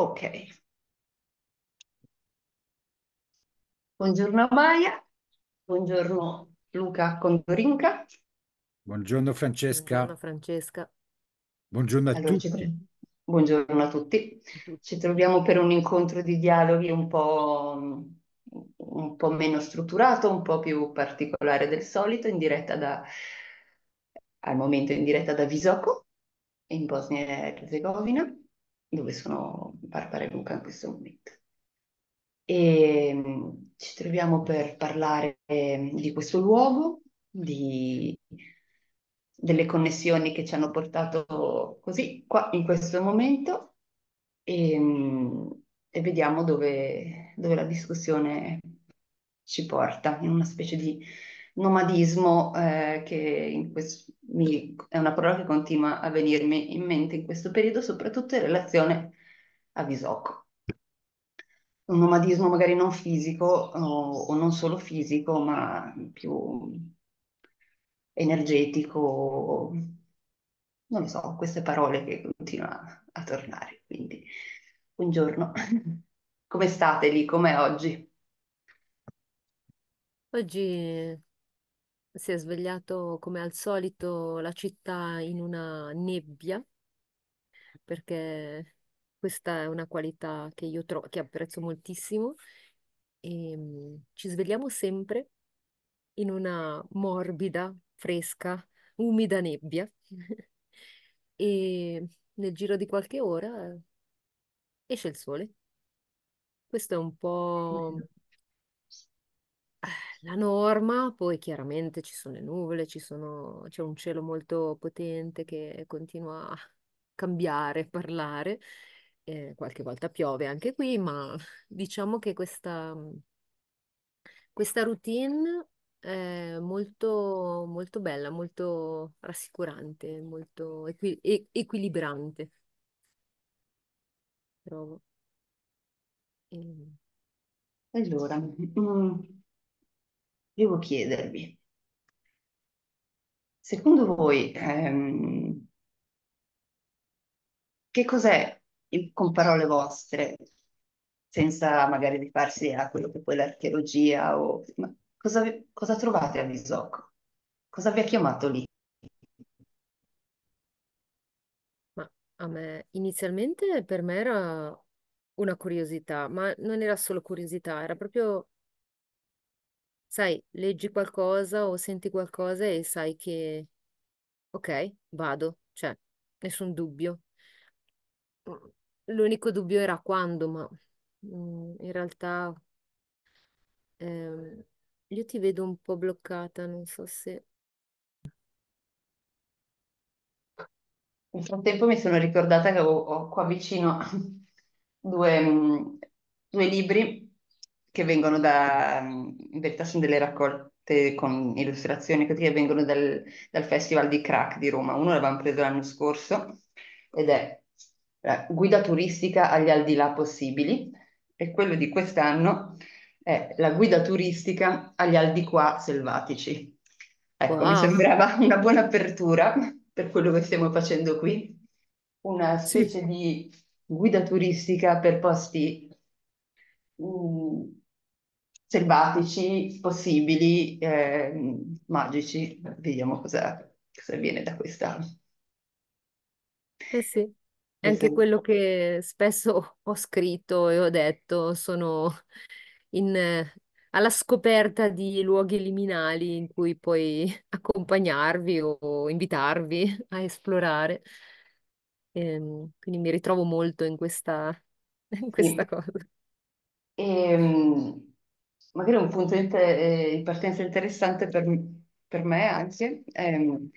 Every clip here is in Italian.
Ok. Buongiorno Maia, buongiorno Luca Condorinca. Buongiorno Francesca. Buongiorno Francesca. Buongiorno a allora, tutti. Ci... Buongiorno a tutti. Ci troviamo per un incontro di dialoghi un po', un po' meno strutturato, un po' più particolare del solito, in diretta da, al momento in diretta da Visoko, in Bosnia e Herzegovina, dove sono Barbara e Luca in questo momento. E ehm, ci troviamo per parlare ehm, di questo luogo, di, delle connessioni che ci hanno portato così, qua, in questo momento, e, ehm, e vediamo dove, dove la discussione ci porta, in una specie di nomadismo eh, che questo, mi, è una parola che continua a venirmi in mente in questo periodo, soprattutto in relazione a Visocco. Un nomadismo magari non fisico o, o non solo fisico, ma più energetico, non lo so, queste parole che continuano a tornare. Quindi, buongiorno, come state lì? Com'è oggi? Oggi si è svegliato come al solito la città in una nebbia, perché questa è una qualità che io tro- che apprezzo moltissimo. E, ehm, mh, ci svegliamo sempre in una morbida, fresca, umida nebbia. e nel giro di qualche ora esce il sole. Questo è un po' la norma, poi chiaramente ci sono le nuvole, ci sono- c'è un cielo molto potente che continua a cambiare, parlare, eh, qualche volta piove anche qui, ma diciamo che questa, questa routine è molto, molto bella, molto rassicurante, molto equi- equilibrante, trovo. Ehm. Allora, mm, devo chiedervi, secondo voi, ehm, che cos'è con parole vostre, senza magari rifarsi a quello che poi l'archeologia o... Cosa, cosa, trovate a Visocco? Cosa vi ha chiamato lì? a me, inizialmente per me era una curiosità, ma non era solo curiosità, era proprio sai, leggi qualcosa o senti qualcosa e sai che, ok, vado, cioè, nessun dubbio. L'unico dubbio era quando, ma mm, in realtà ehm, io ti vedo un po' bloccata, non so se... Nel frattempo mi sono ricordata che ho, ho qua vicino due, mm, due libri che vengono da, in verità sono delle raccolte con illustrazioni che vengono dal, dal Festival di Crack di Roma, uno l'avevamo preso l'anno scorso ed è la eh, guida turistica agli aldilà possibili e quello di quest'anno è la guida turistica agli qua selvatici. Ecco, wow. mi sembrava una buona apertura per quello che stiamo facendo qui, una specie sì. di guida turistica per posti selvatici possibili, eh, magici. Vediamo cosa, cosa viene da questa. Eh sì, è anche quello che spesso ho scritto e ho detto, sono in, alla scoperta di luoghi liminali in cui puoi accompagnarvi o invitarvi a esplorare. E, ehm, quindi mi ritrovo molto in questa, in questa sì. cosa. Ehm magari un punto eh, di partenza interessante per, per me anche ehm,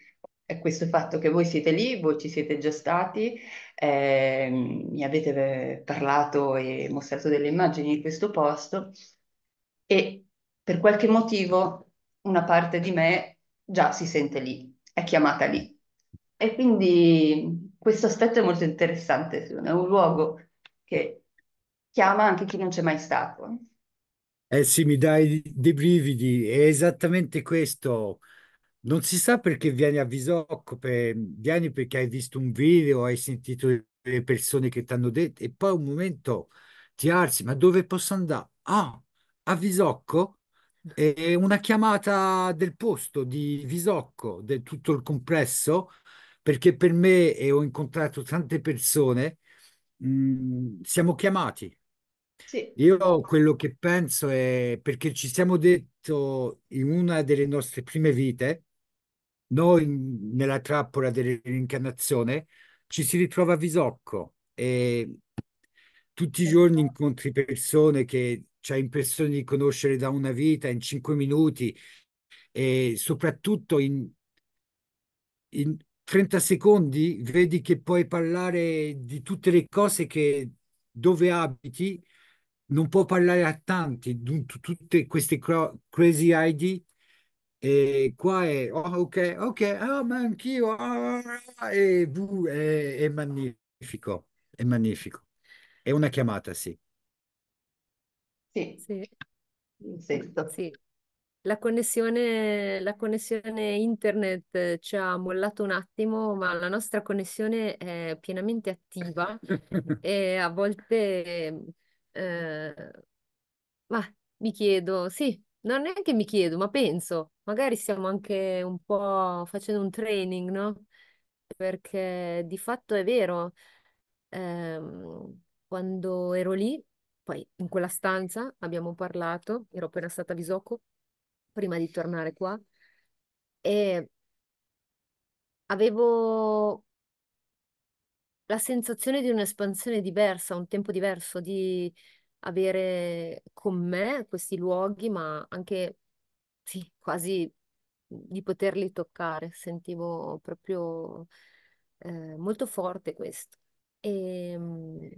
è questo fatto che voi siete lì, voi ci siete già stati, ehm, mi avete eh, parlato e mostrato delle immagini di questo posto e per qualche motivo una parte di me già si sente lì, è chiamata lì. E quindi questo aspetto è molto interessante, è un luogo che chiama anche chi non c'è mai stato. Eh sì, mi dai dei brividi, è esattamente questo. Non si sa perché vieni a Visoccope, vieni perché hai visto un video, hai sentito le persone che ti hanno detto e poi un momento ti alzi, ma dove posso andare? Ah, a Visocco? È una chiamata del posto di Visocco, del tutto il complesso, perché per me, e ho incontrato tante persone, mh, mhmm, siamo chiamati io quello che penso è perché ci siamo detto in una delle nostre prime vite, noi nella trappola dell'incarnazione, ci si ritrova a bisocco e tutti i giorni certo. incontri persone che c'hai cioè, impressione di conoscere da una vita in cinque minuti e soprattutto in, in 30 secondi vedi che puoi parlare di tutte le cose che dove abiti non può parlare a tanti, tutte queste crazy ID. E qua è oh, ok, ok, oh, ma anch'io, oh, ah, è, ah, è, è magnifico, è magnifico. È una chiamata, sì. Sì, sì. sì. La connessione, la connessione, internet ci ha mollato un attimo, ma la nostra connessione è pienamente attiva e a volte eh, ma mi chiedo, sì, non è che mi chiedo, ma penso, magari stiamo anche un po' facendo un training, no? Perché di fatto è vero, ehm, quando ero lì, poi in quella stanza abbiamo parlato, ero appena stata a Visoko, prima di tornare qua, e avevo la sensazione di un'espansione diversa, un tempo diverso, di avere con me questi luoghi, ma anche sì, quasi di poterli toccare. Sentivo proprio eh, molto forte questo. E... Ehm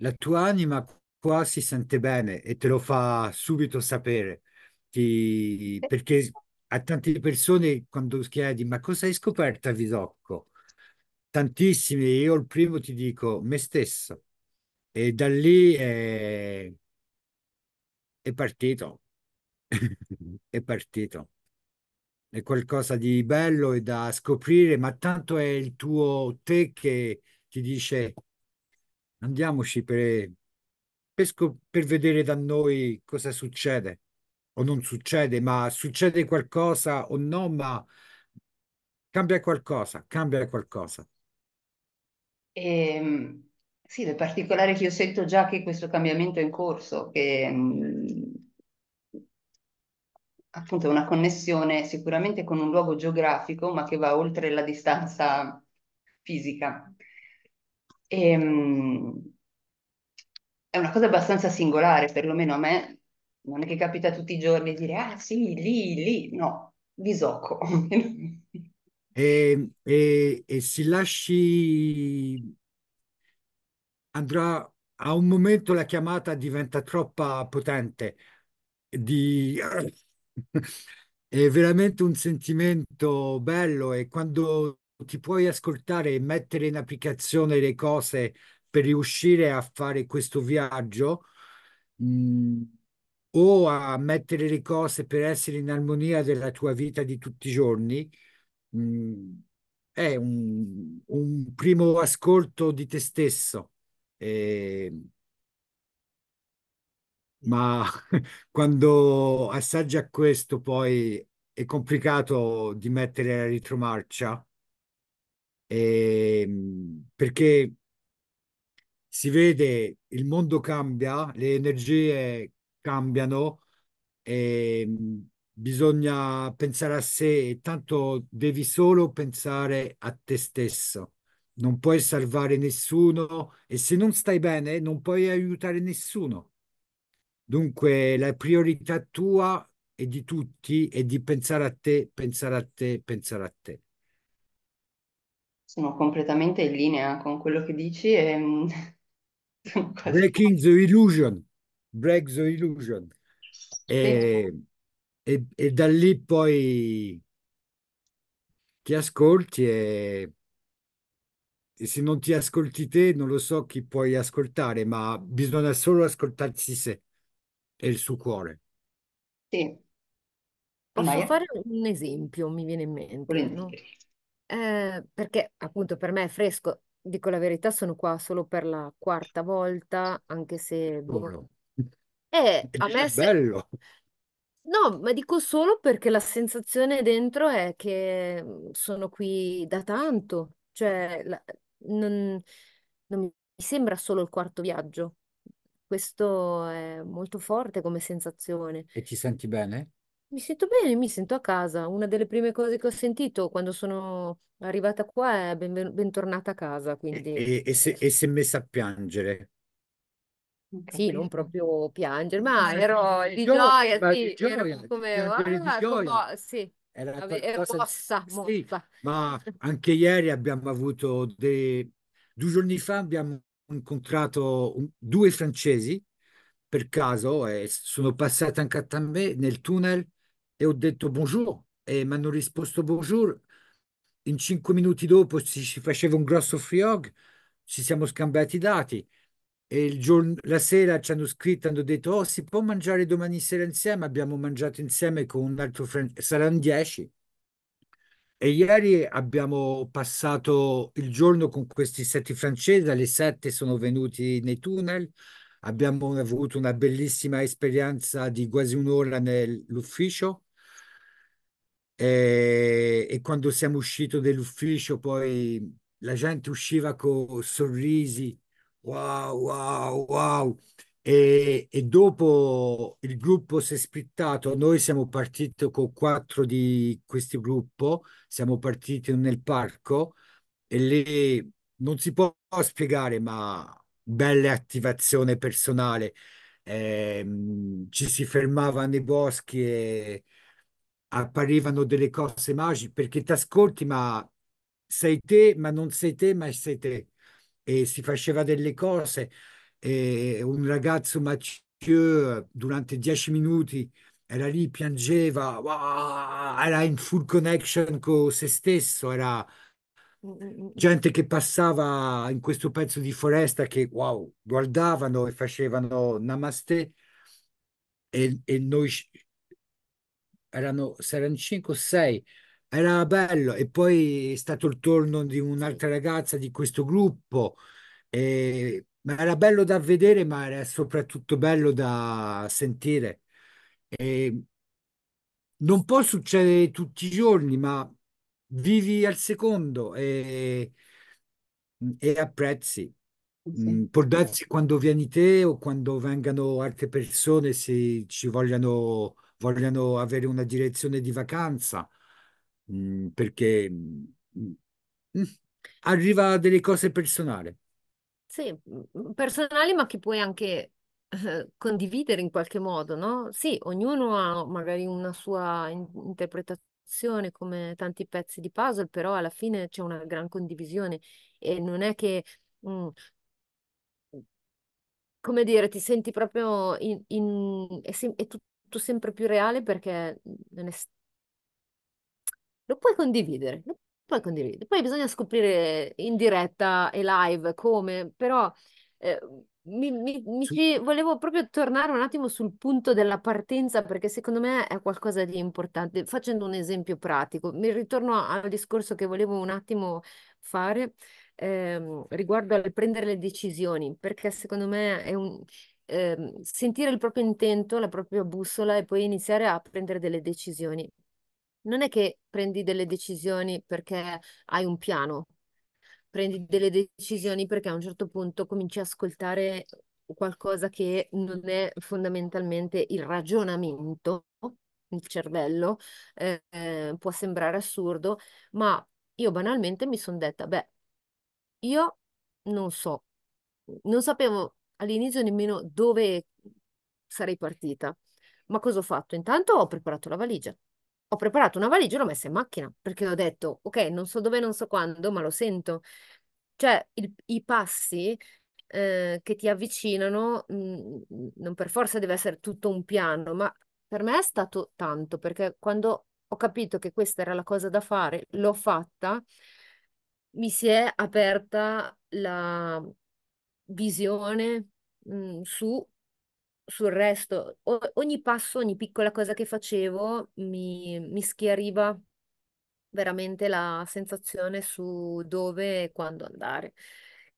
la tua anima qua si sente bene e te lo fa subito sapere, Ti... perché a tante persone quando chiedi ma cosa hai scoperto a Visocco? tantissimi, io il primo ti dico me stesso e da lì è, è partito, è partito, è qualcosa di bello e da scoprire, ma tanto è il tuo te che ti dice andiamoci per, per, scop- per vedere da noi cosa succede o non succede, ma succede qualcosa o no, ma cambia qualcosa, cambia qualcosa. E, ehm, sì, lo particolare che io sento già che questo cambiamento è in corso, che mh, mhmm, appunto è una connessione sicuramente con un luogo geografico, ma che va oltre la distanza fisica. E, ehm, mh, è una cosa abbastanza singolare, perlomeno a me, non è che capita tutti i giorni dire ah sì, lì, lì, no, bisocco. e, e, e si lasci andrà a un momento la chiamata diventa troppo potente di è veramente un sentimento bello e quando ti puoi ascoltare e mettere in applicazione le cose per riuscire a fare questo viaggio mh, mm, o a mettere le cose per essere in armonia della tua vita di tutti i giorni mh, mm, è un, un, primo ascolto di te stesso. Eh, ma quando assaggia questo poi è complicato di mettere la ritromarcia eh, perché si vede il mondo cambia, le energie cambiano E ehm, bisogna pensare a sé, e tanto devi solo pensare a te stesso. Non puoi salvare nessuno e se non stai bene non puoi aiutare nessuno. Dunque la priorità tua e di tutti è di pensare a te, pensare a te, pensare a te. Sono completamente in linea con quello che dici e... Mm, Breaking the illusion. Break the illusion. E... Sì eh, e, e da lì poi ti ascolti e, e, se non ti ascolti te non lo so chi puoi ascoltare, ma bisogna solo ascoltarsi sé e il suo cuore. Sì. Posso Vai. fare un esempio, mi viene in mente, no? eh, perché appunto per me è fresco, dico la verità, sono qua solo per la quarta volta, anche se... Boh. Eh, a me, se... No, ma dico solo perché la sensazione dentro è che mhmm, sono qui da tanto, cioè la- non, non mi sembra solo il quarto viaggio. Questo è molto forte come sensazione. E ti senti bene? Mi sento bene, mi sento a casa. Una delle prime cose che ho sentito quando sono arrivata qua è ben, bentornata a casa, E, quindi e- e se, e si è messa a piangere? Sì, non proprio piangere, ma ero di gioia, sì, ero come, ah, commo- ecco sì, Era ero qualcosa di- mossa, Sì, mossa. ma anche ieri abbiamo avuto dei... Due giorni fa abbiamo incontrato un- due francesi per caso e sono passati anche a me nel tunnel e ho detto bonjour e mi hanno risposto bonjour. In cinque minuti dopo si, faceva un grosso free hug, ci siamo scambiati i dati e il giorno, la sera ci hanno scritto, hanno detto, oh, si può mangiare domani sera insieme? Abbiamo mangiato insieme con un altro francese, saranno dieci. E ieri abbiamo passato il giorno con questi sette francesi, alle sette sono venuti nei tunnel, abbiamo avuto una bellissima esperienza di quasi un'ora nell'ufficio. E, e quando siamo usciti dall'ufficio poi la gente usciva con sorrisi Wow, wow, wow. E, e dopo il gruppo si è splittato, noi siamo partiti con quattro di questo gruppo, siamo partiti nel parco e lì non si può spiegare, ma bella attivazione personale. Eh, ci si fermava nei boschi e apparivano delle cose magiche perché ti ascolti, ma sei te, ma non sei te, ma sei te e si faceva delle cose. E un ragazzo Mathieu durante dieci minuti era lì, piangeva, wow, era in full connection con se stesso, era mm, mm, mm. gente che passava in questo pezzo di foresta che wow, guardavano e facevano namaste e, e noi erano, erano 5 o 6 era bello. E poi è stato il turno di un'altra ragazza di questo gruppo. E... Ma era bello da vedere, ma era soprattutto bello da sentire. E non può succedere tutti i giorni, ma vivi al secondo e, e apprezzi. Mm, può darsi quando vieni te o quando vengano altre persone, se ci vogliono, vogliono avere una direzione di vacanza Mm, perché mh, mm, mm, arriva a delle cose personali. Sì, personali ma che puoi anche eh, condividere in qualche modo, no? Sì, ognuno ha magari una sua in- interpretazione come tanti pezzi di puzzle, però alla fine c'è una gran condivisione e non è che come dire, ti senti proprio in, in, è, sem- è tutto sempre più reale perché non è lo puoi condividere, lo puoi condividere. Poi bisogna scoprire in diretta e live come, però eh, mi, mi, mi ci, volevo proprio tornare un attimo sul punto della partenza perché secondo me è qualcosa di importante. Facendo un esempio pratico, mi ritorno al discorso che volevo un attimo fare ehm, riguardo al prendere le decisioni, perché secondo me è un, ehm, sentire il proprio intento, la propria bussola e poi iniziare a prendere delle decisioni non è che prendi delle decisioni perché hai un piano, prendi delle decisioni perché a un certo punto cominci a ascoltare qualcosa che non è fondamentalmente il ragionamento, il cervello, eh, eh può sembrare assurdo, ma io banalmente mi sono detta, beh, io non so, non sapevo all'inizio nemmeno dove sarei partita, ma cosa ho fatto? Intanto ho preparato la valigia ho preparato una valigia e l'ho messa in macchina perché ho detto, ok, non so dove, non so quando, ma lo sento. Cioè, il, i passi eh, che ti avvicinano, mh, mm, non per forza deve essere tutto un piano, ma per me è stato tanto perché quando ho capito che questa era la cosa da fare, l'ho fatta, mi si è aperta la visione mh, mm, su sul resto, o- ogni passo, ogni piccola cosa che facevo mi, mi schiariva veramente la sensazione su dove e quando andare.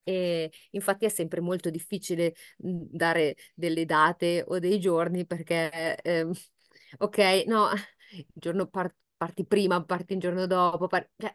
E infatti è sempre molto difficile mhmm, dare delle date o dei giorni perché, eh, ok, no, il giorno par- parti prima, parti il giorno dopo, par- cioè,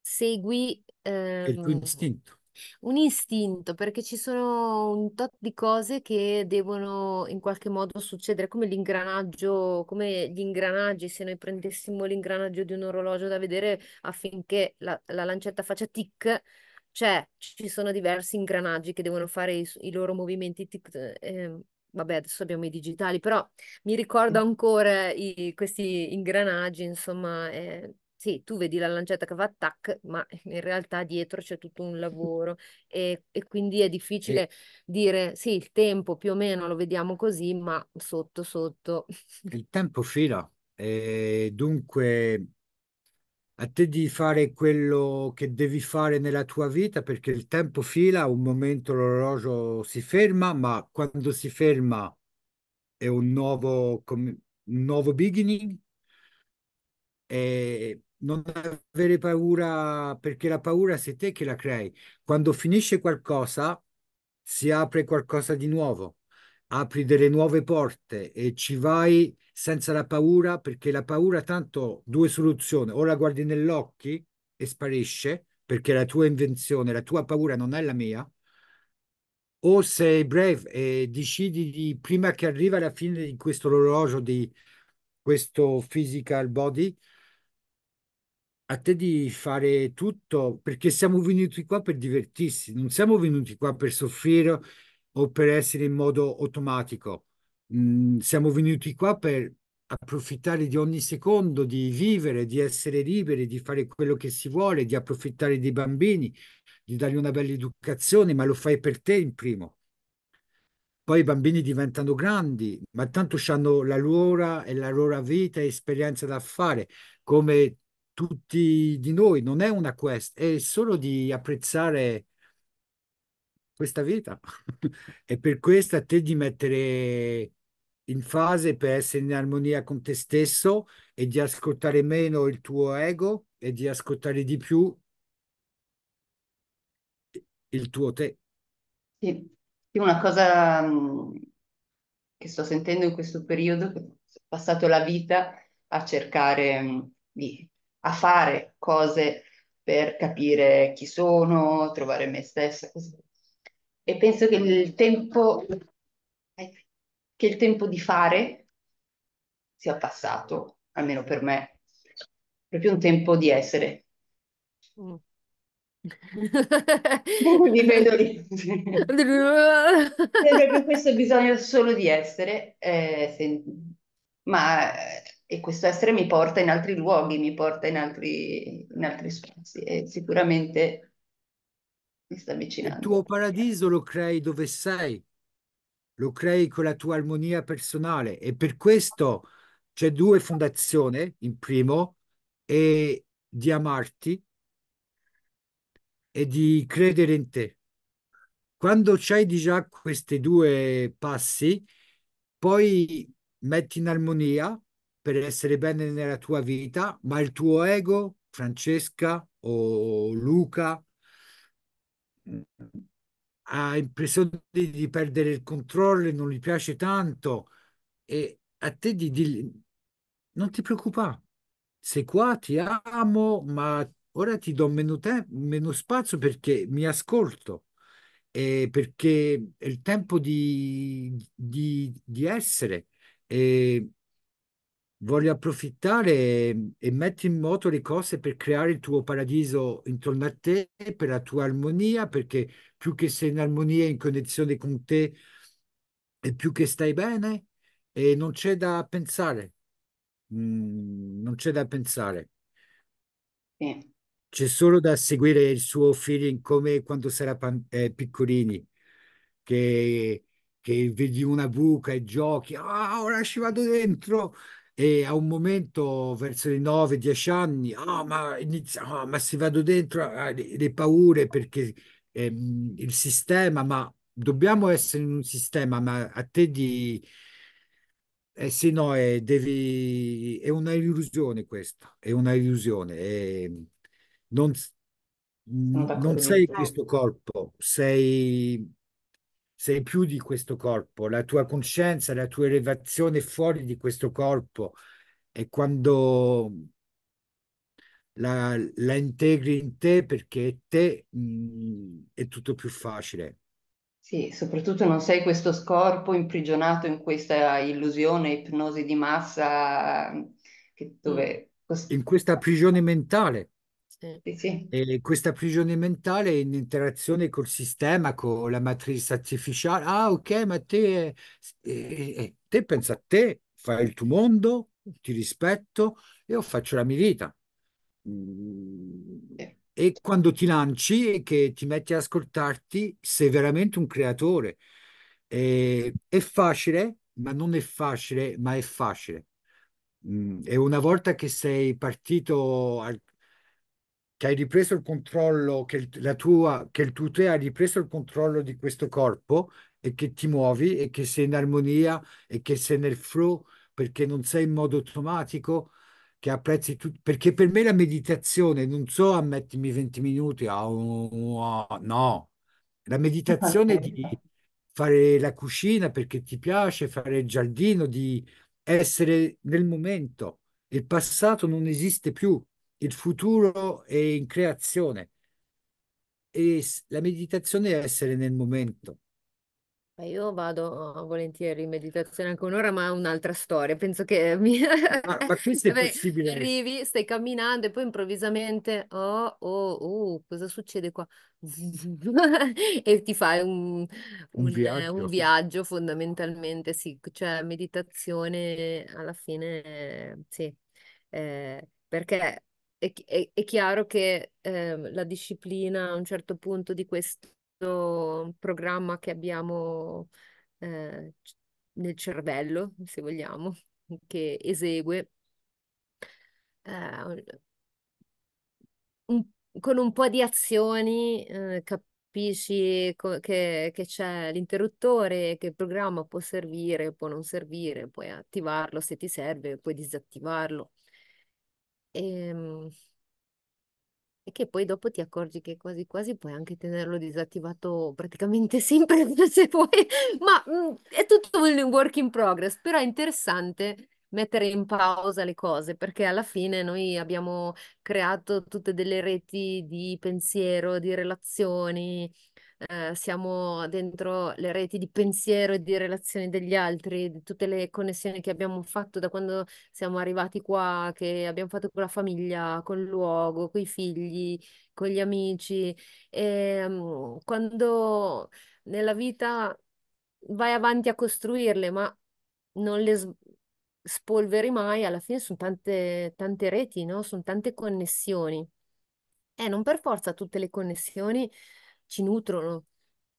segui... Ehm, il tuo ehm, istinto un istinto, perché ci sono un tot di cose che devono in qualche modo succedere, come l'ingranaggio, come gli ingranaggi, se noi prendessimo l'ingranaggio di un orologio da vedere affinché la, la lancetta faccia tic, cioè ci sono diversi ingranaggi che devono fare i, i loro movimenti tic, eh, vabbè, adesso abbiamo i digitali, però mi ricordo ancora i- questi ingranaggi, insomma, eh, sì, tu vedi la lancetta che va tac, ma in realtà dietro c'è tutto un lavoro e, e quindi è difficile e... dire sì, il tempo più o meno lo vediamo così, ma sotto sotto. Il tempo fila, e eh, dunque a te di fare quello che devi fare nella tua vita perché il tempo fila, un momento l'orologio si ferma, ma quando si ferma è un nuovo, un nuovo beginning. E eh, non avere paura perché la paura sei te che la crei. Quando finisce qualcosa si apre qualcosa di nuovo, apri delle nuove porte e ci vai senza la paura perché la paura tanto due soluzioni, o la guardi nell'occhio e sparisce perché la tua invenzione, la tua paura non è la mia, o sei brave e decidi di, prima che arriva la fine di questo orologio, di questo physical body, a te di fare tutto perché siamo venuti qua per divertirsi, non siamo venuti qua per soffrire o per essere in modo automatico. Mm, siamo venuti qua per approfittare di ogni secondo, di vivere, di essere liberi, di fare quello che si vuole, di approfittare dei bambini, di dargli una bella educazione, ma lo fai per te in primo. Poi i bambini diventano grandi, ma tanto hanno la loro e la loro vita e esperienza da fare, come tutti di noi, non è una quest, è solo di apprezzare questa vita e per questo a te di mettere in fase per essere in armonia con te stesso e di ascoltare meno il tuo ego e di ascoltare di più il tuo te. Sì, una cosa mm, che sto sentendo in questo periodo, che ho passato la vita a cercare mm, di a fare cose per capire chi sono, trovare me stessa, così. E penso che il tempo, che il tempo di fare sia passato, almeno per me, proprio un tempo di essere. Mm. Mi vedo lì. C'è questo bisogno solo di essere, eh, se... ma eh, e questo essere mi porta in altri luoghi, mi porta in altri, in altri spazi e sicuramente mi sta avvicinando. Il tuo paradiso lo crei dove sei, lo crei con la tua armonia personale e per questo c'è due fondazioni, il primo, è di amarti e di credere in te. Quando c'hai già questi due passi, poi metti in armonia per essere bene nella tua vita, ma il tuo ego, Francesca o Luca, ha impressione di perdere il controllo, e non gli piace tanto e a te di dirgli non ti preoccupare, sei qua, ti amo, ma ora ti do meno, te- meno spazio perché mi ascolto, E perché è il tempo di, di, di essere. E voglio approfittare e, metti in moto le cose per creare il tuo paradiso intorno a te, per la tua armonia, perché più che sei in armonia, e in connessione con te, e più che stai bene, e non c'è da pensare. Mm, non c'è da pensare. Sì. C'è solo da seguire il suo feeling come quando sarà eh, piccolini, che, che vedi una buca e giochi, ah, ora ci vado dentro, e a un momento verso i 9-10 anni, ah, oh, ma, inizia, oh, ma se vado dentro ah, le, le, paure perché ehm, il sistema, ma dobbiamo essere in un sistema, ma a te di... Eh sì, no, è, devi... è una illusione questa, è una illusione. È... Non, non sei questo corpo, sei sei più di questo corpo, la tua coscienza, la tua elevazione fuori di questo corpo e quando la, la integri in te perché è te mh, mhmm, è tutto più facile. Sì, soprattutto non sei questo scorpo imprigionato in questa illusione, ipnosi di massa, che dove... Mm. In questa prigione mentale. Sì, sì. E questa prigione mentale in interazione col sistema, con la matrice artificiale. Ah, ok, ma te, eh, eh, eh te pensa a te, fai il tuo mondo, ti rispetto, io faccio la mia vita. E quando ti lanci e che ti metti ad ascoltarti, sei veramente un creatore. E, è facile, ma non è facile, ma è facile. Mm, e una volta che sei partito al che hai ripreso il controllo, che il, la tua, che il tuo te ha ripreso il controllo di questo corpo e che ti muovi e che sei in armonia e che sei nel flow perché non sei in modo automatico, che apprezzi tutto. Perché per me la meditazione, non so, ammettimi 20 minuti, ah, oh, oh, oh, no, la meditazione di fare la cucina perché ti piace, fare il giardino, di essere nel momento. Il passato non esiste più, il futuro è in creazione e la meditazione è essere nel momento. Io vado eh, volentieri in meditazione anche un'ora, ma un'altra storia. Penso che mi... ma, ma questo è Beh, possibile. Arrivi, stai camminando e poi improvvisamente, oh, oh, oh, cosa succede qua? e ti fai un, un, un, viaggio. un viaggio. fondamentalmente, sì. Cioè, meditazione alla fine, sì. Eh, perché è, è, chiaro che eh, la disciplina a un certo punto di questo programma che abbiamo eh, nel cervello, se vogliamo, che esegue, eh, un, con un po' di azioni eh, capisci co- che, che c'è l'interruttore, che il programma può servire, può non servire, puoi attivarlo se ti serve, puoi disattivarlo e, ehm, e che poi dopo ti accorgi che quasi quasi puoi anche tenerlo disattivato praticamente sempre se vuoi, ma mh, mhmm, è tutto un work in progress, però è interessante mettere in pausa le cose perché alla fine noi abbiamo creato tutte delle reti di pensiero, di relazioni, eh, siamo dentro le reti di pensiero e di relazioni degli altri, di tutte le connessioni che abbiamo fatto da quando siamo arrivati qua, che abbiamo fatto con la famiglia, col luogo, con i figli, con gli amici. E, ehm, quando nella vita vai avanti a costruirle, ma non le spolveri mai, alla fine sono tante, tante reti, no? Sono tante connessioni. E non per forza tutte le connessioni ci nutrono.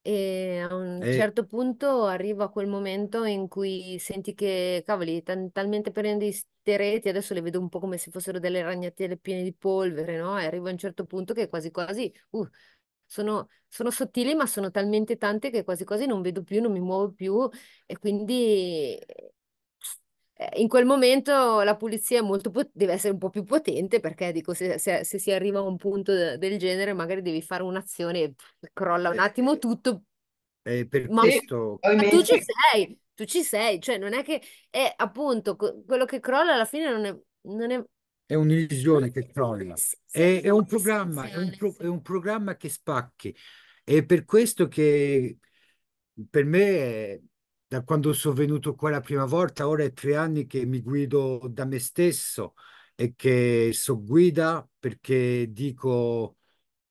E a un E certo punto arriva quel momento in cui senti che, cavoli, tan- talmente pieni di reti, adesso le vedo un po' come se fossero delle ragnatele piene di polvere, no? E arriva un certo punto che quasi quasi, uh, sono, sono sottili, ma sono talmente tante che quasi quasi non vedo più, non mi muovo più e quindi eh, in quel momento la pulizia è molto deve essere un po' più potente perché dico, se, se, se si arriva a un punto del genere magari devi fare un'azione e crolla un eh, attimo eh. tutto. Eh, per ma, questo... ma tu ci sei, tu ci sei, cioè non è che è appunto quello che crolla alla fine non è... Non è... è un'illusione che crolla, sì, è, è, un programma, è un, pro- è un programma che spacchi. È per questo che per me da quando sono venuto qua la prima volta, ora è tre anni che mi guido da me stesso e che so guida perché dico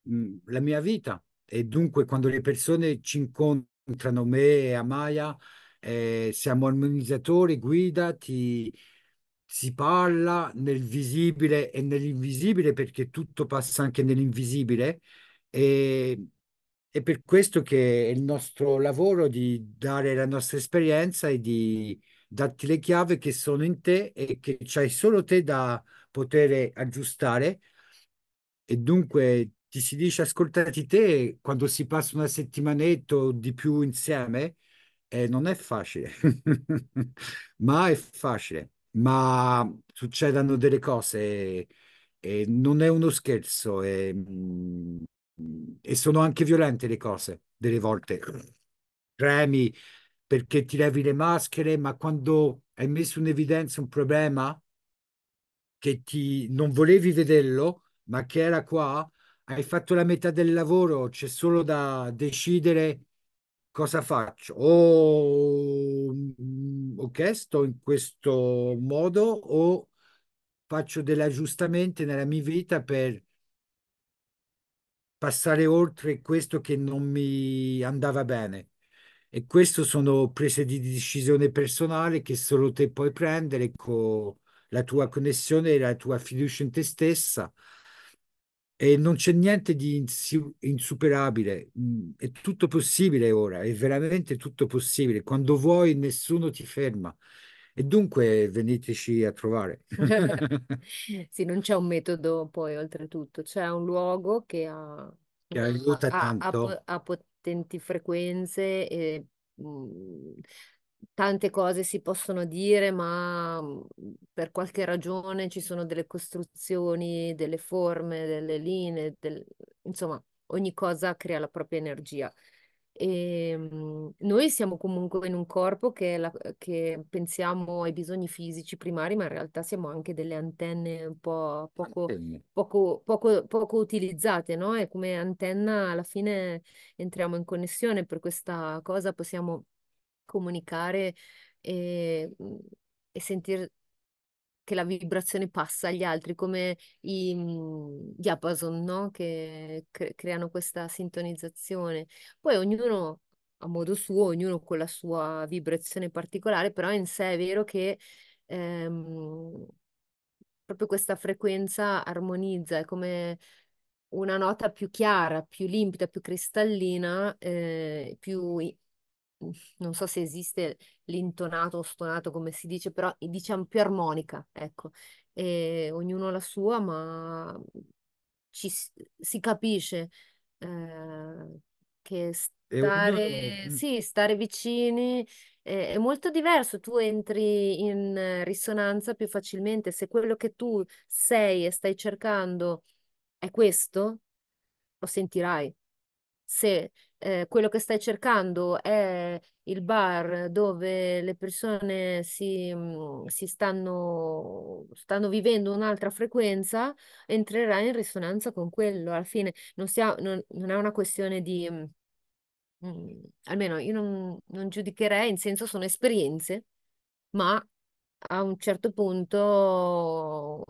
mh, mm, la mia vita e dunque quando le persone ci incontrano, me e Amaya, eh, siamo armonizzatori, guida, ti, si parla nel visibile e nell'invisibile perché tutto passa anche nell'invisibile e è per questo che è il nostro lavoro di dare la nostra esperienza e di darti le chiavi che sono in te e che c'hai solo te da poter aggiustare. E dunque ti si dice ascoltati te quando si passa una settimanetta o di più insieme, eh, non è facile, ma è facile. Ma succedono delle cose e non è uno scherzo. E, e sono anche violente le cose, delle volte. Premi perché ti levi le maschere, ma quando hai messo in evidenza un problema che ti non volevi vederlo, ma che era qua, hai fatto la metà del lavoro, c'è solo da decidere cosa faccio. O ho mm, chiesto in questo modo o faccio dell'aggiustamento nella mia vita per passare oltre questo che non mi andava bene. E questo sono prese di decisione personale che solo te puoi prendere con ecco, la tua connessione e la tua fiducia in te stessa. E non c'è niente di insuperabile, mm, è tutto possibile ora, è veramente tutto possibile. Quando vuoi nessuno ti ferma. E dunque veniteci a trovare. sì, non c'è un metodo poi oltretutto, c'è un luogo che ha, che mm, aiuta ha, tanto. Ha, ha, potenti frequenze e mh, mm, tante cose si possono dire, ma mm, per qualche ragione ci sono delle costruzioni, delle forme, delle linee, del... insomma, ogni cosa crea la propria energia. E, ehm, noi siamo comunque in un corpo che, la- eh, che pensiamo ai bisogni fisici primari, ma in realtà siamo anche delle antenne un po' poco, poco- poco- poco utilizzate, no? E come antenna alla fine entriamo in connessione, per questa cosa possiamo comunicare e, mm, e sentir- che la vibrazione passa agli altri, come i mhmm, apason no? Che cre- creano questa sintonizzazione. Poi ognuno a modo suo, ognuno con la sua vibrazione particolare, però in sé è vero che ehm, proprio questa frequenza armonizza, è come una nota più chiara, più limpida, più cristallina, eh, più non so se esiste l'intonato o stonato come si dice, però diciamo più armonica, ecco, e eh, ognuno la sua, ma ci, si capisce eh, che stare, ognuno... Mm. sì, stare vicini eh, è molto diverso, tu entri in risonanza più facilmente, se quello che tu sei e stai cercando è questo, lo sentirai. Se eh, quello che stai cercando è il bar dove le persone si, mm, si stanno, stanno, vivendo un'altra frequenza, entrerà in risonanza con quello. Alla fine non, sia, non, non è una questione di... Mm, almeno io non, non giudicherei, in senso sono esperienze, ma a un certo punto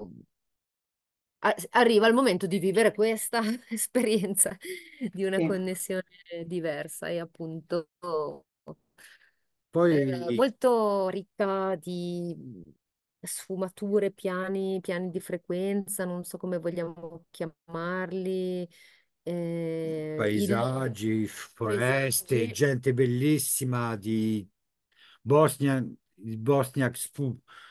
arriva il momento di vivere questa esperienza di una sì. connessione diversa e appunto eh, Poi... molto ricca di mhmm, sfumature, piani, piani di frequenza, non so come vogliamo chiamarli. Eh, paesaggi, il... foreste, paesaggi. gente bellissima di Bosnia, Bosniak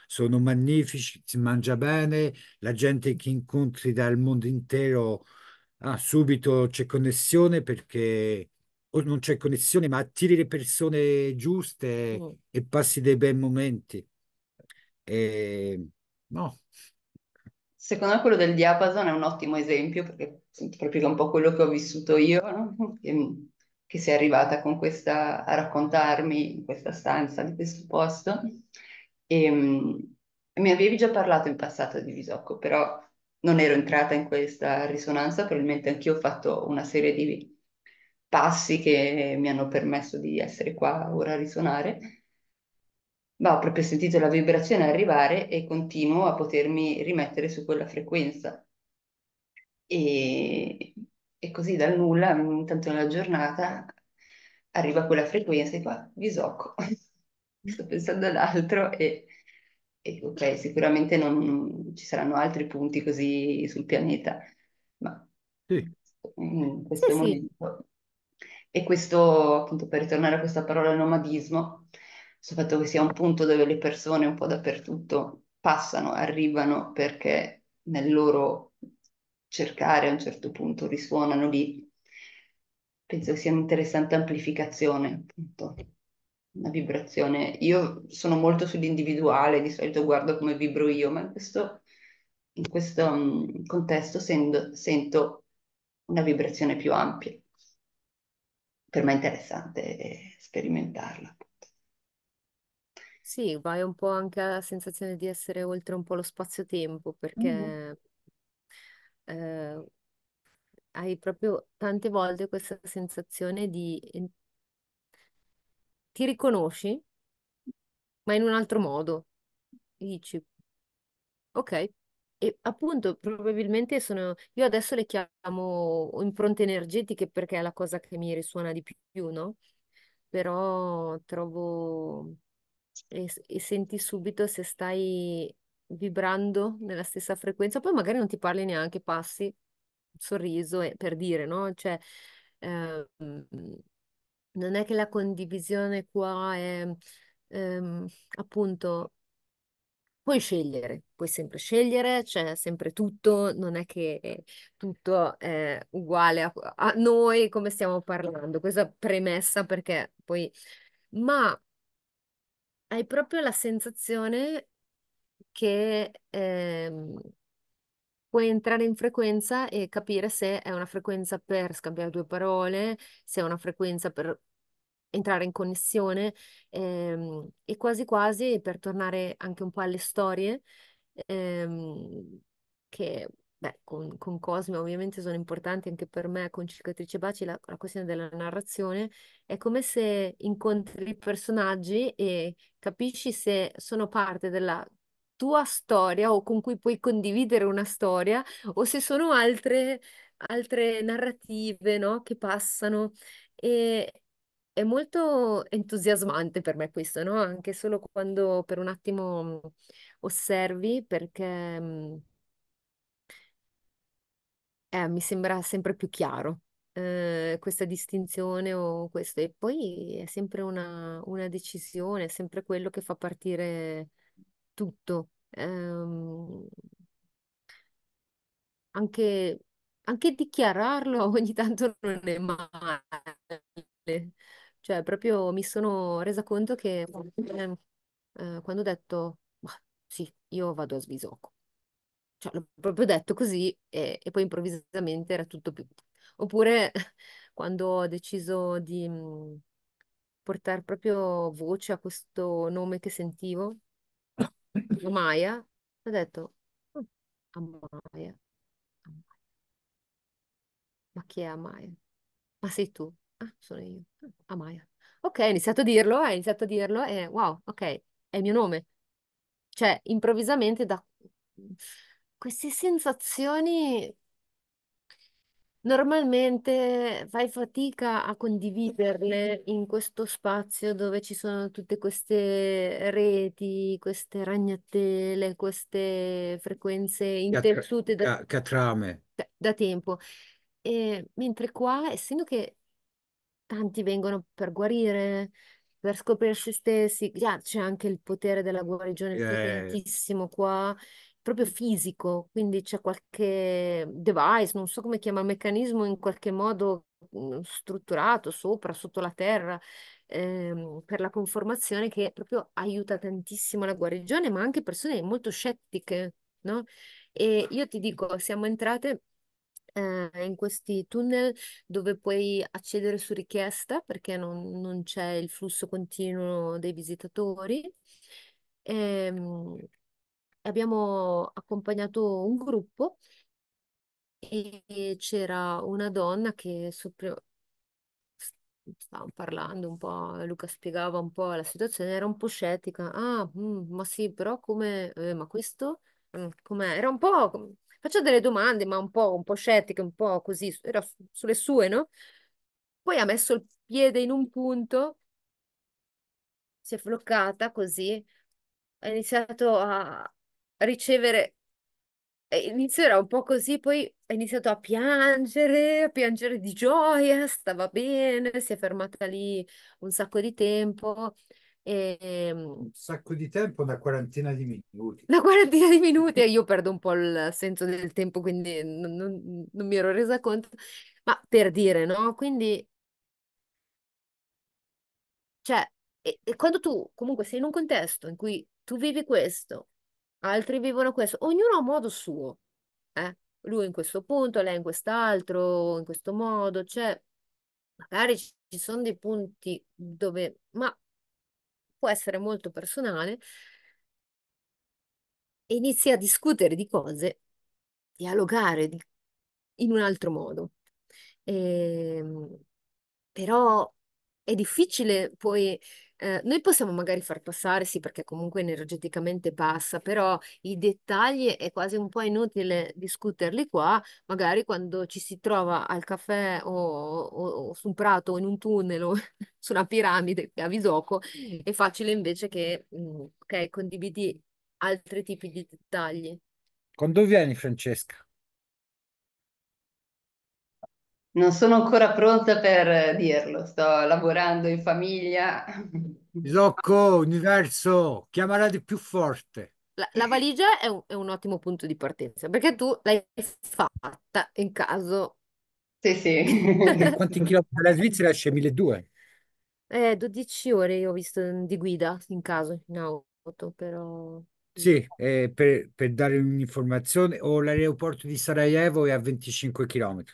sono magnifici, si mangia bene, la gente che incontri dal mondo intero ah, subito c'è connessione perché o non c'è connessione, ma attiri le persone giuste oh. e passi dei bei momenti. E, no. Secondo me quello del diapason è un ottimo esempio perché sento proprio un po' quello che ho vissuto io, no? che, che sei arrivata con questa a raccontarmi in questa stanza di questo posto. E, ehm, mi avevi già parlato in passato di Bisocco, però non ero entrata in questa risonanza, probabilmente anch'io ho fatto una serie di passi che mi hanno permesso di essere qua ora a risonare, ma ho proprio sentito la vibrazione arrivare e continuo a potermi rimettere su quella frequenza. E, e così dal nulla, intanto nella giornata, arriva quella frequenza e qua, ah, bisocco. sto pensando all'altro e, e ok, sicuramente non, non ci saranno altri punti così sul pianeta, ma sì. in questo sì, momento. Sì. E questo, appunto, per ritornare a questa parola nomadismo, sul fatto che sia un punto dove le persone un po' dappertutto passano, arrivano perché nel loro cercare a un certo punto risuonano lì. Penso che sia un'interessante amplificazione, appunto una vibrazione. Io sono molto sull'individuale, di solito guardo come vibro io, ma in questo, in questo um, contesto sendo, sento una vibrazione più ampia. Per me è interessante eh, sperimentarla. Sì, vai un po' anche alla sensazione di essere oltre un po' lo spazio-tempo, perché mm-hmm. eh, hai proprio tante volte questa sensazione di ti riconosci, ma in un altro modo. E dici, ok. E appunto, probabilmente sono, io adesso le chiamo impronte energetiche perché è la cosa che mi risuona di più, no? Però trovo e, e senti subito se stai vibrando nella stessa frequenza, poi magari non ti parli neanche, passi sorriso e, eh, per dire, no? Cioè, ehm, non è che la condivisione qua è ehm, appunto puoi scegliere, puoi sempre scegliere, c'è sempre tutto, non è che tutto è uguale a, a noi come stiamo parlando, questa premessa perché poi ma hai proprio la sensazione che ehm, puoi entrare in frequenza e capire se è una frequenza per scambiare due parole, se è una frequenza per entrare in connessione ehm, e quasi quasi per tornare anche un po' alle storie ehm, che beh, con, con Cosme ovviamente sono importanti anche per me, con Cicatrice Baci la, la questione della narrazione è come se incontri i personaggi e capisci se sono parte della tua storia o con cui puoi condividere una storia o se sono altre, altre narrative, no? che passano. E, è molto entusiasmante per me questo, no? Anche solo quando per un attimo mm, osservi, perché mm, eh, mi sembra sempre più chiaro eh, questa distinzione o questo. E poi è sempre una, una decisione, è sempre quello che fa partire tutto. Ehm, anche, anche dichiararlo ogni tanto non è male. Cioè, proprio mi sono resa conto che ehm, eh, quando ho detto, sì, io vado a Svisocco. Cioè, l'ho proprio detto così e, e poi improvvisamente era tutto più... Oppure quando ho deciso di mhmm, portare proprio voce a questo nome che sentivo, Amaya, ho detto mm, Amaya, Ma chi è Amaya? Ma sei tu? Ah, sono io. Mm, Amaya. Ok, ha iniziato a dirlo, ha iniziato a dirlo e wow, ok, è il mio nome. Cioè, improvvisamente da queste sensazioni Normalmente fai fatica a condividerle in questo spazio dove ci sono tutte queste reti, queste ragnatele, queste frequenze Catra- intessute da, ca- Catrame. tempo. E, mentre qua, essendo che tanti vengono per guarire, per scoprire se stessi, già c'è anche il potere della guarigione Eh, potentissimo qua, proprio fisico, quindi c'è qualche device, non so come chiama, meccanismo in qualche modo mhmm, strutturato sopra, sotto la terra, ehm, per la conformazione che proprio aiuta tantissimo la guarigione, ma anche persone molto scettiche, no? E io ti dico, siamo entrate eh, in questi tunnel dove puoi accedere su richiesta perché non, non c'è il flusso continuo dei visitatori. E, ehm, abbiamo accompagnato un gruppo e c'era una donna che sopra... stavamo parlando un po', Luca spiegava un po' la situazione, era un po' scettica. Ah, mm, ma sì, però come... eh, ma questo? Mm, com'è? Era un po'... Faccio delle domande, ma un po', un po' scettica, un po' così, era su- sulle sue, no? Poi ha messo il piede in un punto, si è floccata così, ha iniziato a, ricevere Inizio era un po' così, poi ha iniziato a piangere, a piangere di gioia, stava bene, si è fermata lì un sacco di tempo. E... Ehm un sacco di tempo, una quarantina di minuti. Una quarantina di minuti e io perdo un po' il senso del tempo, quindi non, non, non mi ero resa conto. Ma per dire, no? Quindi, cioè, e, e quando tu comunque sei in un contesto in cui tu vivi questo Altri vivono questo, ognuno a modo suo, eh? Lui in questo punto, lei in quest'altro, in questo modo, cioè magari ci sono dei punti dove, ma può essere molto personale, inizia a discutere di cose, dialogare di, in un altro modo. E, ehm, però è difficile poi eh, noi possiamo magari far passare, sì, perché comunque energeticamente passa, però i dettagli è quasi un po' inutile discuterli qua, magari quando ci si trova al caffè o, o, o su un prato o in un tunnel o su una piramide a Visoko, è facile invece che mm, okay, condividi altri tipi di dettagli. Quando vieni, Francesca? Non sono ancora pronta per dirlo, sto lavorando in famiglia. Isocco, universo, chiamala di più forte. La, la valigia è un, è un, ottimo punto di partenza perché tu l'hai fatta in caso. Sì, sì. Quanti chilometri dalla Svizzera esce 1200? Eh, 12 ore io ho visto di guida in caso, in auto, però. Sì, eh, per, per dare un'informazione, o l'aeroporto di Sarajevo è a 25 chilometri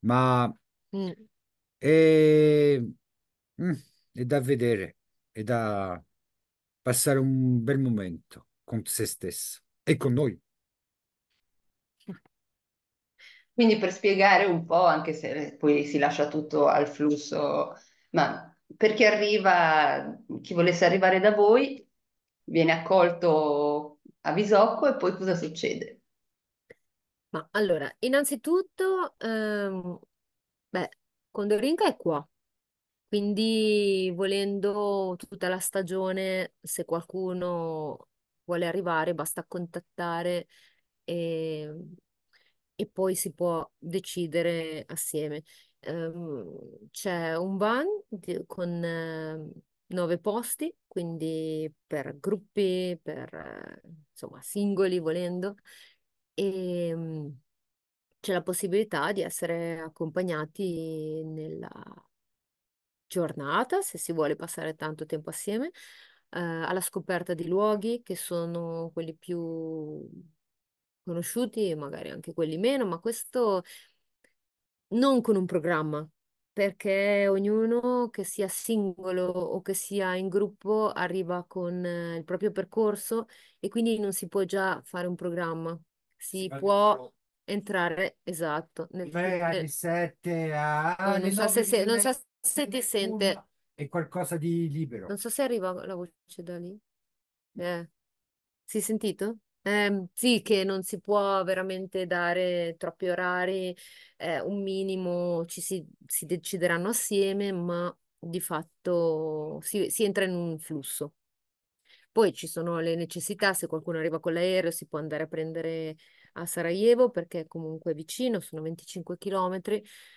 ma Mm. è, mm, è da vedere, è da passare un bel momento con se stesso e con noi. Quindi per spiegare un po', anche se poi si lascia tutto al flusso, ma per chi arriva, chi volesse arrivare da voi, viene accolto a Bisocco e poi cosa succede? Ma allora, innanzitutto, ehm, beh, Condorinca è qua, quindi volendo tutta la stagione, se qualcuno vuole arrivare, basta contattare e, e poi si può decidere assieme. Ehm, c'è un van con eh, nove posti, quindi per gruppi, per eh, insomma singoli volendo e mhmm, c'è la possibilità di essere accompagnati nella giornata, se si vuole passare tanto tempo assieme, eh, alla scoperta di luoghi che sono quelli più conosciuti, magari anche quelli meno, ma questo non con un programma, perché ognuno, che sia singolo o che sia in gruppo, arriva con eh, il proprio percorso e quindi non si può già fare un programma si può entrare, esatto, nel Vai alle 7 a oh, non so se, se- non so se ti sente, è qualcosa di libero. non so se arriva la voce da lì. Eh, si è sentito? Ehm, sì, che non si può veramente dare troppi orari, eh, un minimo ci si, si decideranno assieme, ma di fatto si si entra in un flusso. Poi ci sono le necessità, se qualcuno arriva con l'aereo si può andare a prendere a Sarajevo perché è comunque vicino, sono 25 km,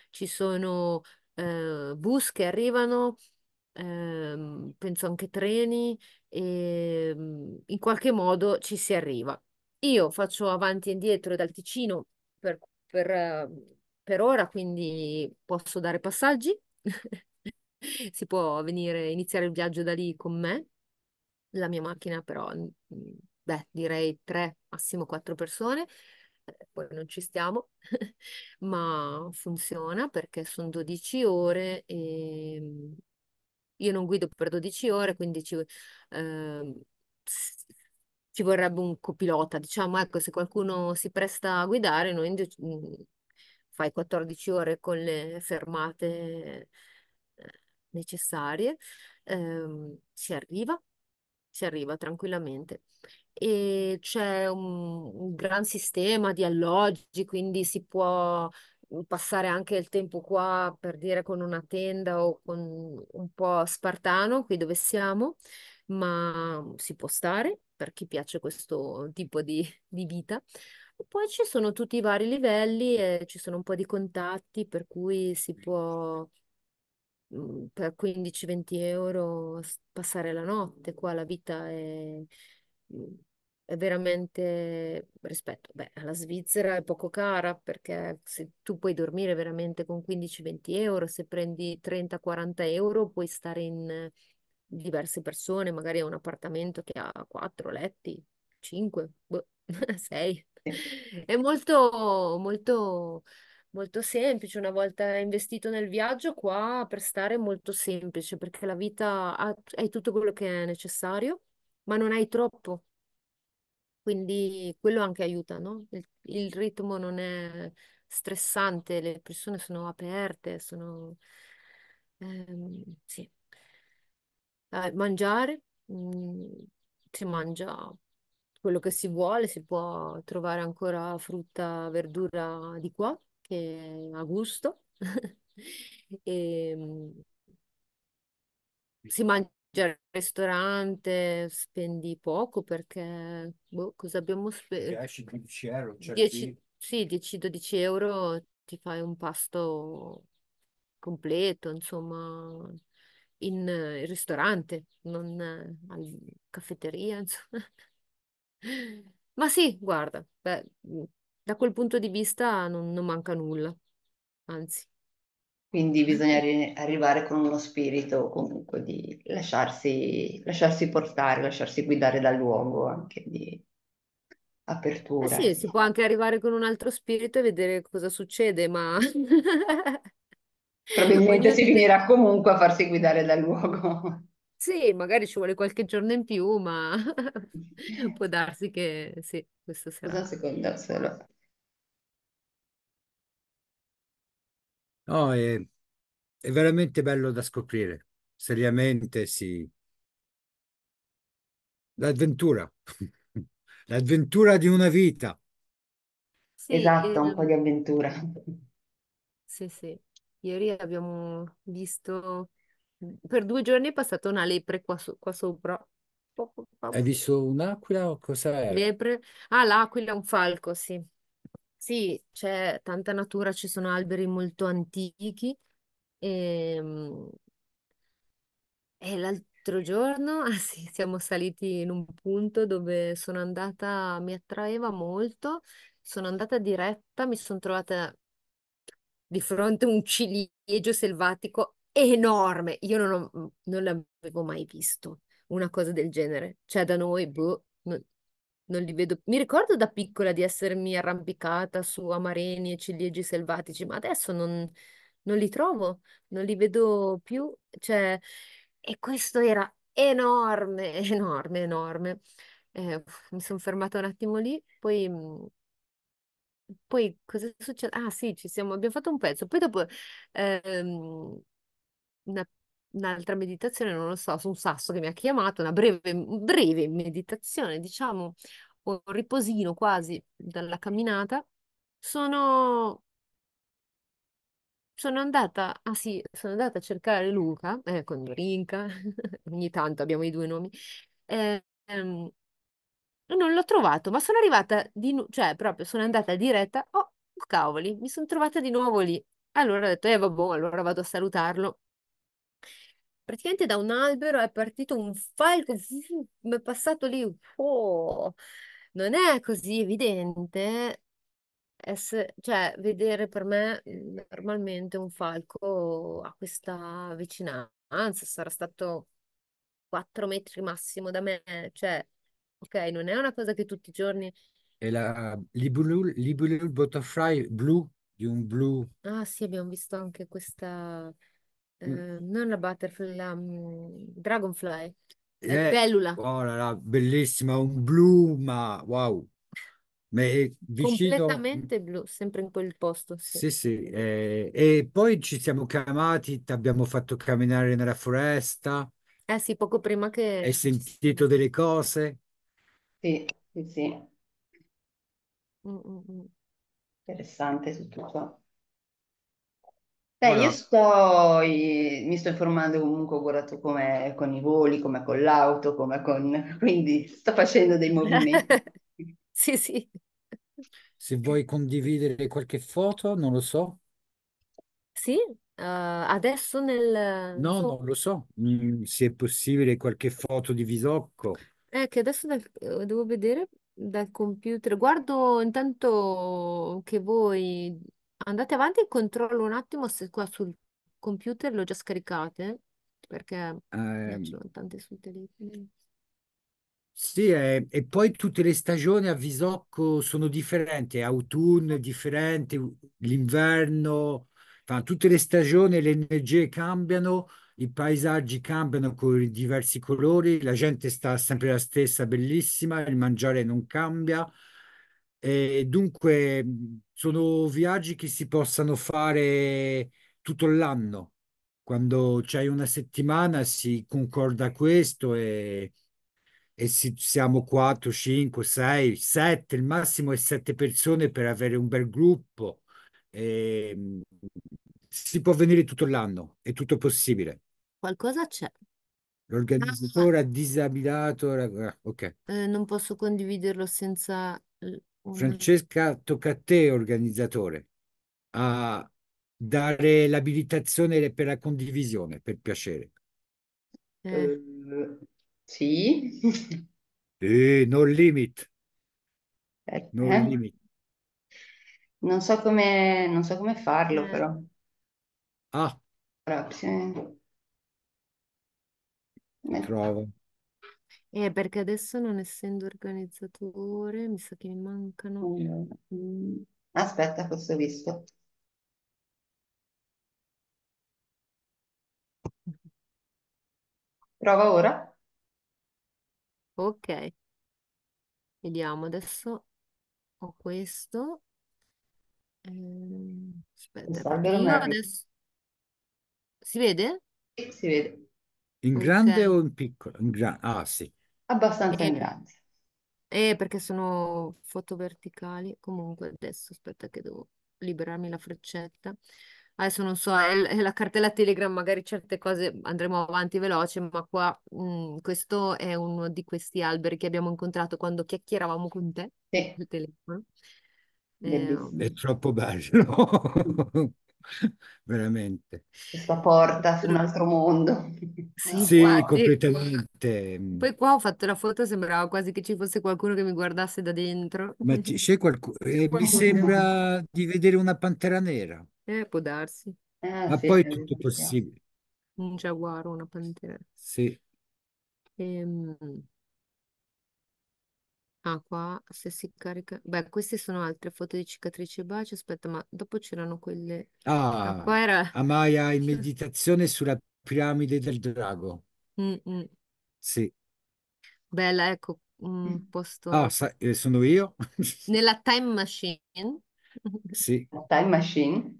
ci sono eh, bus che arrivano, eh, penso anche treni e ehm, in qualche modo ci si arriva. Io faccio avanti e indietro dal Ticino per, per, ehm, per ora, quindi posso dare passaggi, si può venire, iniziare il viaggio da lì con me la mia macchina però, mhmm, beh, direi tre, massimo quattro persone, eh, poi non ci stiamo, ma funziona perché sono 12 ore e ehm, io non guido per 12 ore, quindi ci, eh, ci vorrebbe un copilota, diciamo, ecco, se qualcuno si presta a guidare, noi mhmm, fai 14 ore con le fermate eh, necessarie, eh, si arriva si arriva tranquillamente. E c'è un, un gran sistema di alloggi, quindi si può mm, passare anche il tempo qua per dire con una tenda o con un po' spartano qui dove siamo, ma mm, si può stare per chi piace questo tipo di, di vita. E poi ci sono tutti i vari livelli e ci sono un po' di contatti per cui si può Mhmm, per 15-20 euro passare la notte, qua la vita è, mhmm, è veramente, rispetto, beh, alla Svizzera è poco cara perché se tu puoi dormire veramente con 15-20 euro, se prendi 30-40 euro puoi stare in diverse persone, magari è un appartamento che ha 4 letti, 5, 6. Boh, è molto, molto molto semplice, una volta investito nel viaggio qua per stare è molto semplice perché la vita ha, hai tutto quello che è necessario, ma non hai troppo. Quindi quello anche aiuta, no? Il, il ritmo non è stressante, le persone sono aperte, sono... Ehm, sì. Eh, mangiare, mh, mm, si mangia quello che si vuole, si può trovare ancora frutta, verdura di qua che eh, a gusto. e, ehm, si mangia al ristorante, spendi poco perché boh, cosa abbiamo speso? 10-12 euro. Cioè 10, sì, euro ti fai un pasto completo, insomma, in, eh, in ristorante, non eh, al caffetteria, insomma. Ma sì, guarda, beh, da quel punto di vista non, non manca nulla, anzi. Quindi bisogna arri- arrivare con uno spirito comunque di lasciarsi, lasciarsi portare, lasciarsi guidare dal luogo anche di eh apertura. Eh sì, si ecco. può anche arrivare con un altro spirito e vedere cosa succede, ma... Probabilmente si finirà comunque a farsi guidare dal luogo. Sì, magari ci vuole qualche giorno in più, ma può darsi che sì, questo sarà. Cosa secondo solo. No, è, è veramente bello da scoprire. Seriamente, sì. L'avventura. L'avventura di una vita. Sì, Esatto, un po' di ehm, avventura. sì, sì. Ieri abbiamo visto, per due giorni è passata una lepre qua, so- qua sopra. Po- Hai visto un'aquila o cos'era? Lepre. Ah, l'aquila è un falco, sì. Sì, c'è tanta natura, ci sono alberi molto antichi e, ehm, e l'altro giorno ah sì, siamo saliti in un punto dove sono andata, mi attraeva molto, sono andata diretta, mi sono trovata di fronte a un ciliegio selvatico enorme. Io non non l'avevo mai visto una cosa del genere. Cioè, da noi, boh, non- non li vedo. Mi ricordo da piccola di essermi arrampicata su amareni e ciliegi selvatici, ma adesso non, non li trovo, non li vedo più. Cioè, e questo era enorme, enorme, enorme. Eh, mi sono fermata un attimo lì, poi mm, poi cosa successo? Ah sì, ci siamo, abbiamo fatto un pezzo. Poi dopo ehm, una un'altra meditazione, non lo so, su un sasso che mi ha chiamato, una breve, breve meditazione, diciamo, un riposino quasi dalla camminata, sono, sono andata, ah sì, sono andata a cercare Luca, eh, con Dorinka, ogni tanto abbiamo i due nomi, eh, ehm, non l'ho trovato, ma sono arrivata di nuovo, cioè proprio sono andata diretta, oh, cavoli, mi sono trovata di nuovo lì. Allora ho detto, eh vabbè, allora vado a salutarlo praticamente da un albero è partito un falco, è passato lì. Oh, non è così evidente. Ess- cioè, vedere per me mhmm, normalmente un falco a questa vicinanza sarà stato 4 metri massimo da me, cioè, ok, non è una cosa che tutti i giorni. E la libellule, butterfly blu, di un blu. Ah, sì, abbiamo visto anche questa Mm. Eh, non la butterfly, la mm, dragonfly, la Eh, bellula, oh bellissima, un blu, ma wow, ma è vicino. completamente blu, sempre in quel posto, sì. Sì, sì, eh, e poi ci siamo chiamati, ti abbiamo fatto camminare nella foresta, Eh sì, poco prima che ci si... sentito delle cose. Sì, sì, sì, mm, interessante tutto qua. Beh, io sto, mi sto informando comunque, ho guardato come con i voli, come con l'auto, come con... quindi sto facendo dei movimenti. Sì, sì. Se vuoi condividere qualche foto, non lo so. Sì, eh, adesso nel... No, so- non lo so. Mm, se è possibile qualche foto di Visocco. È eh, che adesso dal- eh, devo vedere dal computer. Guardo intanto che voi Andate avanti e controllo un attimo se qua sul computer l'ho già scaricate, perché ci Ehm, ho tante sul telefono. sì, eh, e poi tutte le stagioni a Visocco sono differenti, autunno è differente, l'inverno, fa- tutte le stagioni, le energie cambiano, i paesaggi cambiano con i diversi colori, la gente sta sempre la stessa, bellissima, il mangiare non cambia. E dunque, sono viaggi che si possano fare tutto l'anno. Quando c'è una settimana si concorda questo e, e si, siamo 4, 5, 6, 7, il massimo è 7 persone per avere un bel gruppo. E, ehm, si può venire tutto l'anno, è tutto possibile. Qualcosa c'è. L'organizzatore ha disabilitato. Ah, ok. Eh, non posso condividerlo senza Mm. Francesca tocca a te, organizzatore, a dare l'abilitazione per la condivisione, per piacere. Eh, eh sì. Eh, non limit. Non limit. Non so come, non so come farlo, eh. però. Ah. Grazie. sì. Trovo. Eh, perché adesso non essendo organizzatore, mi sa che mi mancano. Mm. Aspetta, questo ho visto. Prova ora. Ok, vediamo adesso. Ho questo. Ehm, aspetta, perché Salvero io Mary. adesso... Si vede? Si vede. In grande Ok. o in piccolo? In gra- ah, sì abbastanza in Eh, grande. eh, perché sono foto verticali. Comunque, adesso aspetta che devo liberarmi la freccetta. Adesso non so, è la cartella Telegram, magari certe cose andremo avanti veloce, ma qua mm, questo è uno di questi alberi che abbiamo incontrato quando chiacchieravamo con te Sì, al telefono. Eh, bellissimo. Ehm, è troppo bello. veramente. Questa porta su un altro mondo. Sì, sì completamente. Poi qua ho fatto la foto, sembrava quasi che ci fosse qualcuno che mi guardasse da dentro. Ma c'è qualcuno? Eh, mi sembra di vedere una pantera nera. Eh, può darsi. Eh, Ma sì, poi è eh, tutto possibile. Un giaguaro, una pantera. Sì. Ehm... Ah, qua, se si carica... Beh, queste sono altre foto di cicatrice e baci. Aspetta, ma dopo c'erano quelle... Ah, Ah, qua era... Amaya in meditazione sulla piramide del drago. Mm, mm. Sì. Bella, ecco, un mm. Ah, posto... sa- eh, sono io? Nella time machine. Sì. La Time Machine.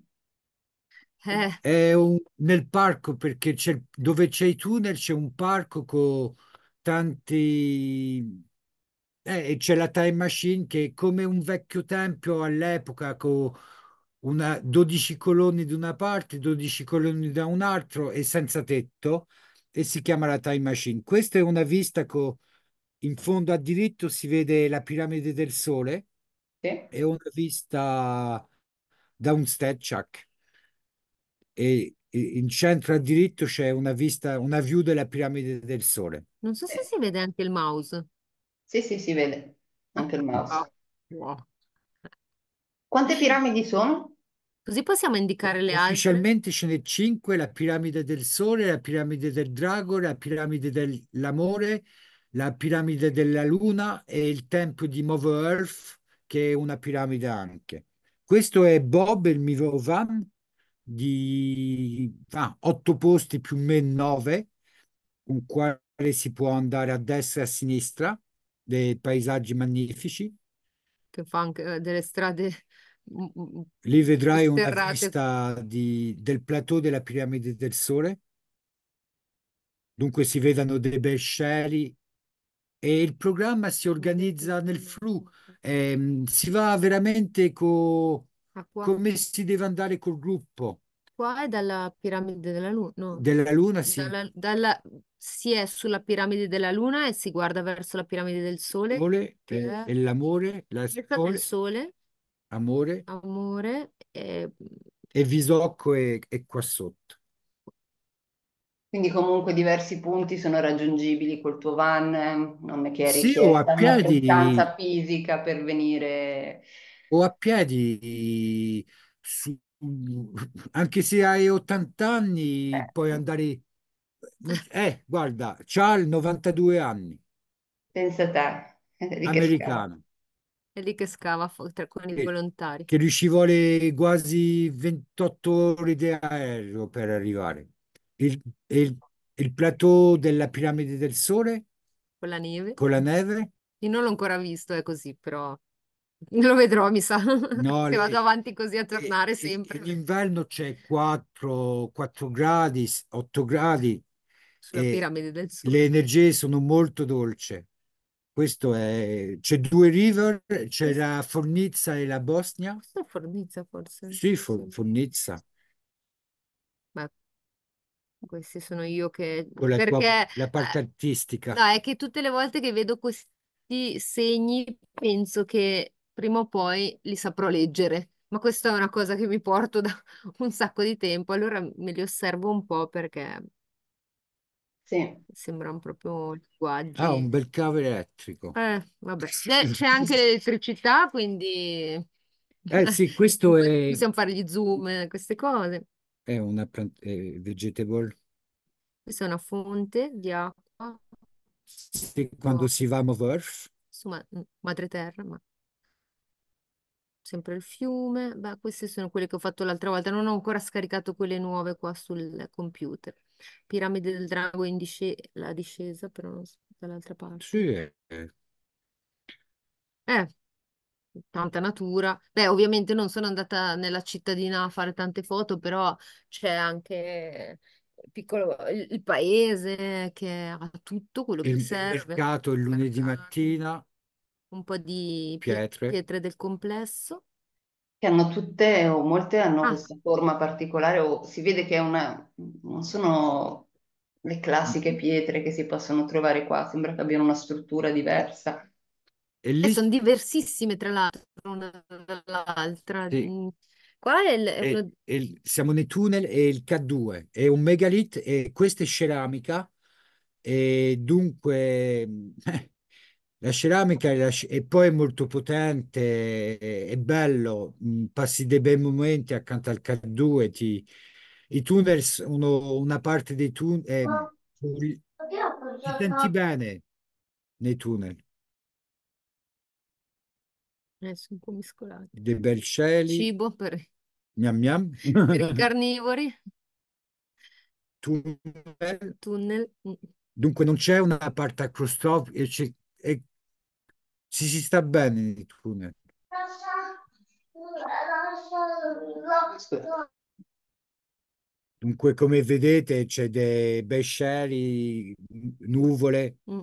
Eh, È un- nel parco perché c'è, dove c'è i tunnel c'è un parco con tanti eh, c'è la Time Machine che come un vecchio tempio all'epoca con una, 12 colonne da una parte, 12 colonne da un altro e senza tetto e si chiama la Time Machine. Questa è una vista con in fondo a diritto si vede la piramide del sole sì. è una vista da un stedchak e in centro a diritto c'è una vista, una view della piramide del sole. Non so se si vede anche il mouse. Sì, sì, si vede anche il mouse. Ah, wow. Quante piramidi sono? Così possiamo indicare le altre. Ufficialmente ce ne sono cinque, la piramide del sole, la piramide del drago, la piramide dell'amore, la piramide della luna e il tempio di Move Earth, che è una piramide anche. Questo è Bob, il mio Mirovan, di ah, otto posti più o meno nove, con quale si può andare a destra e a sinistra dei paesaggi magnifici. Che fa anche eh, delle strade mm, mm, mm, Lì vedrai una vista di, del plateau della piramide del Sole. Dunque si vedono dei bei cieli e il programma si organizza nel flu. Eh, si va veramente co, ah, come si deve andare col gruppo. Qua è dalla piramide della Luna. No. Della Luna, sì. Dalla, dalla, si è sulla piramide della luna e si guarda verso la piramide del sole. Sole, che è l'amore, la sole, del sole. Amore. Amore. E, e Visocco è, è, qua sotto. Quindi comunque diversi punti sono raggiungibili col tuo van, non è che è richiesta sì, o a piedi, distanza fisica per venire... O a piedi, su, anche se hai 80 anni, eh. puoi andare eh, guarda, c'ha il 92 anni, Pensa a te, è lì che scava. americano, È lì che scava con i volontari. che ci vuole quasi 28 ore di aereo per arrivare. Il, il, il plateau della piramide del Sole con la neve. con la neve? Io non l'ho ancora visto, è così, però lo vedrò, mi sa. No, Se vado e- avanti così a tornare e- e sempre. l'inverno c'è 4, 4 gradi, 8 gradi, sulla piramide del sud. Le energie sono molto dolce. Questo è... C'è due river, c'è la Fornizza e la Bosnia. Fornizza forse. Sì, for Fornizza. Ma questi sono io che... La Perché... Tua, la parte eh, artistica. No, è che tutte le volte che vedo questi segni penso che prima o poi li saprò leggere ma questa è una cosa che mi porto da un sacco di tempo, allora me li osservo un po' perché Sembrano proprio Ah, un bel cavo elettrico. Eh, vabbè. Beh, C'è anche l'elettricità, quindi Eh sì, questo è, possiamo fare gli zoom, eh, queste cose. è una plant- eh, vegetable. Questa è una fonte di acqua, Se quando si va a Moverf, su mm, madre terra, ma sempre il fiume. Beh, queste sono quelle che ho fatto l'altra volta. Non ho ancora scaricato quelle nuove qua sul computer. Piramide del Drago in discesa, la discesa, però non so, dall'altra parte. Sì, eh. eh. tanta natura. Beh, ovviamente non sono andata nella cittadina a fare tante foto, però c'è anche eh, piccolo, il, il paese che ha tutto quello che Il serve. mercato il lunedì mattina, Un po' di pietre. pietre del complesso che hanno tutte o molte hanno ah. questa forma particolare o si vede che è una, non sono le classiche mm-hmm. pietre che si possono trovare qua, sembra che abbiano una struttura diversa. E lì... sono diversissime tra l'altro una dall'altra. Sì. Mm. Qua è, il, è, lo... siamo nei tunnel, è il K2, è un megalit e questa è ceramica e dunque La ceramica è poi molto potente, è bello, mm, passi dei bei momenti accanto al CAD2, ti, i tunnel sono una parte dei tunnel, eh, ah, ti senti bene nei tunnel. Adesso eh, un po' miscolati. Dei bel cieli. Cibo per... Miam miam. i carnivori. Tunnel. Tunnel. Mm. Dunque non c'è una parte acroscopica, e ci si sta bene nei tunnel. Dunque, come vedete, c'è dei bei cieli, nuvole, mm,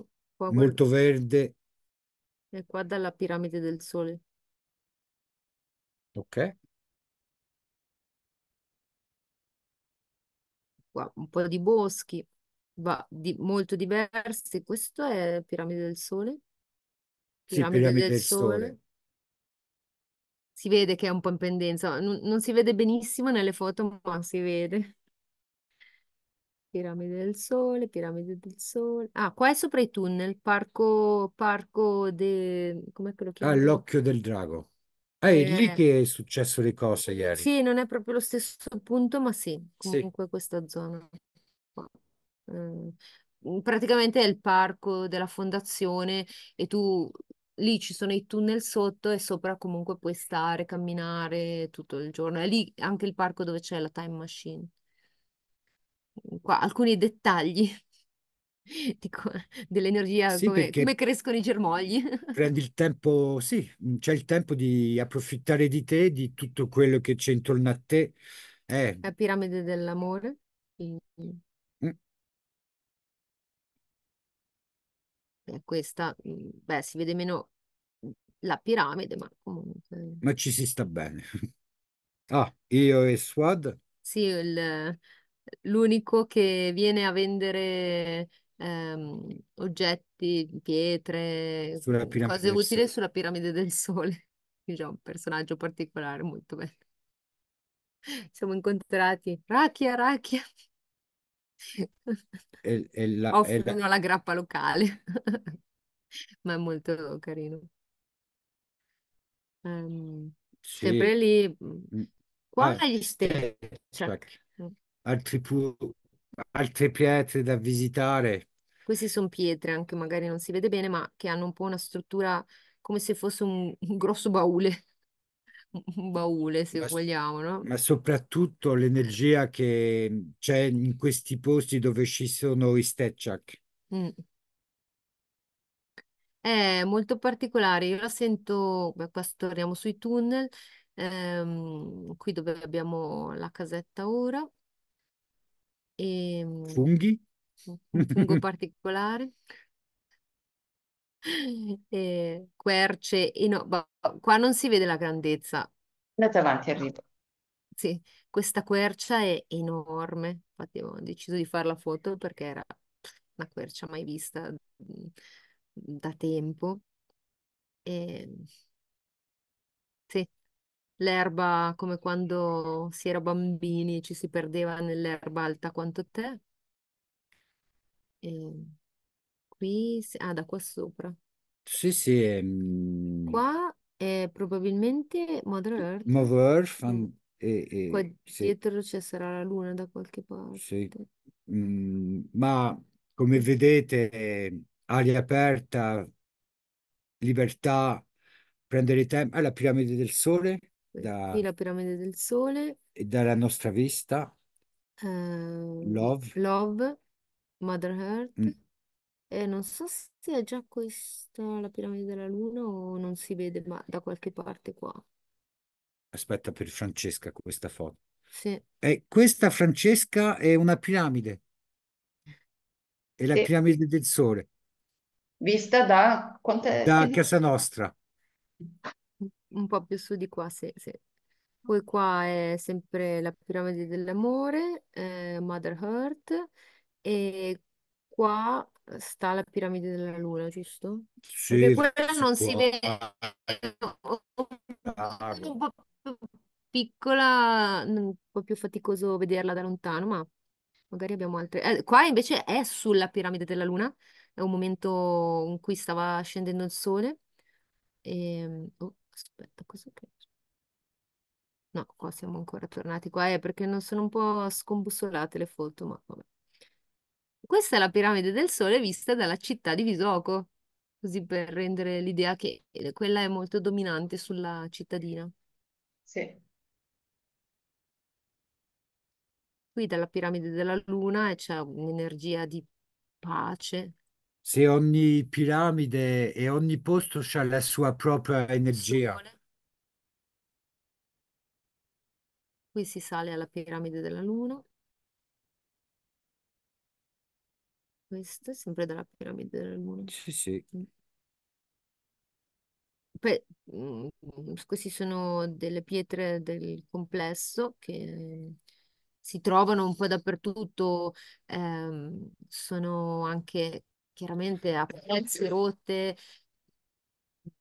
molto verde. E qua dalla piramide del sole. Ok. Qua un po' di boschi, va di, molto diversi. Questo è la piramide del sole. Piramide, Piramide del, del Sole. Si vede che è un po' in pendenza, non, non si vede benissimo nelle foto, ma si vede. Piramide del Sole, Piramide del Sole. Ah, qua è sopra i tunnel, Parco, parco de... com'è che lo ah, chiamano? Ah, l'occhio del drago. Ah, è Eh, lì che è successo le cose ieri. sì, non è proprio lo stesso punto, ma sì, Sì. comunque questa zona qua. Mm, Praticamente è il parco della fondazione e tu lì ci sono i tunnel sotto e sopra comunque puoi stare, camminare tutto il giorno. È lì anche il parco dove c'è la time machine. Qua, alcuni dettagli dell'energia, sì, come, come, crescono i germogli. Prendi il tempo, sì, c'è il tempo di approfittare di te, di tutto quello che c'è intorno a te. Eh. La piramide dell'amore. Quindi... Eh, questa, mhmm, beh, si vede meno mhmm, la piramide, ma comunque... Ma ci si sta bene. Ah, io e Swad? Sì, il, l'unico che viene a vendere ehm, oggetti, pietre, mhmm, cose utili sulla piramide del sole. Quindi è un personaggio particolare, molto bello. Siamo incontrati. Rakia, Rakia. È, è la, Offrono la... la grappa locale, ma è molto carino. Ehm, Sì. sempre lì, mm. qua Ah, gli stessi cioè eh. Altri pu- altre pietre da visitare. queste sono pietre, anche magari non si vede bene, ma che hanno un po' una struttura come se fosse un, un grosso baule un baule, se ma, vogliamo, no? Ma soprattutto l'energia che c'è in questi posti dove ci sono i Stechak. Mm. È molto particolare, io la sento, beh, qua torniamo sui tunnel, ehm, qui dove abbiamo la casetta ora. E, ehm, Funghi? Un fungo particolare. E eh, querce, e no, boh, qua non si vede la grandezza. avanti, arrivo. Sì, questa quercia è enorme. Infatti, ho deciso di fare la foto perché era una quercia mai vista mm, da tempo. E... Ehm, l'erba come quando si era bambini ci si perdeva nell'erba alta quanto te. E... Ehm, qui, ah, da qua sopra. Sì, sì, è, mm, ehm, Qua è probabilmente Mother Earth. Earth Mm. and- e, Qua e- sì, dietro ci sarà la luna da qualche sì. parte. Mm, ma come vedete, aria aperta, libertà, prendere tempo alla ah, Piramide del Sole Qui da- la piramide del sole, e dalla nostra vista, ehm, Love, Love, Mother Earth. Mm. Eh, non so se è già questa la piramide della Luna o non si vede, ma da qualche parte qua. Aspetta per Francesca questa foto. Sì, E eh, questa Francesca è una piramide, è la piramide del Sole, vista da quant'è? da casa nostra. un po' più su di qua, sì, sì. Poi qua è sempre la piramide dell'amore, eh, Mother Earth, e qua sta la piramide della Luna, giusto? Sì, Perché quella si non si può. vede, Ah, è un po' più piccola, un po' più faticoso vederla da lontano, ma magari abbiamo altre. Eh, qua invece è sulla piramide della Luna, è un momento in cui stava scendendo il sole. E... Ehm, oh, aspetta, cosa che... No, qua siamo ancora tornati qua, è perché non sono un po' scombussolate le foto, ma vabbè. Questa è la piramide del Sole vista dalla città di Visoko, così per rendere l'idea che quella è molto dominante sulla cittadina. Sì. Qui dalla piramide della Luna c'è un'energia di pace. Se ogni piramide e ogni posto ha la sua propria energia. Qui si sale alla piramide della Luna. Questo è sempre della piramide del mondo. Sì, sì. Beh, mm. mm, queste sono delle pietre del complesso che si trovano un po' dappertutto, ehm, sono anche chiaramente a eh, pezzi rotte,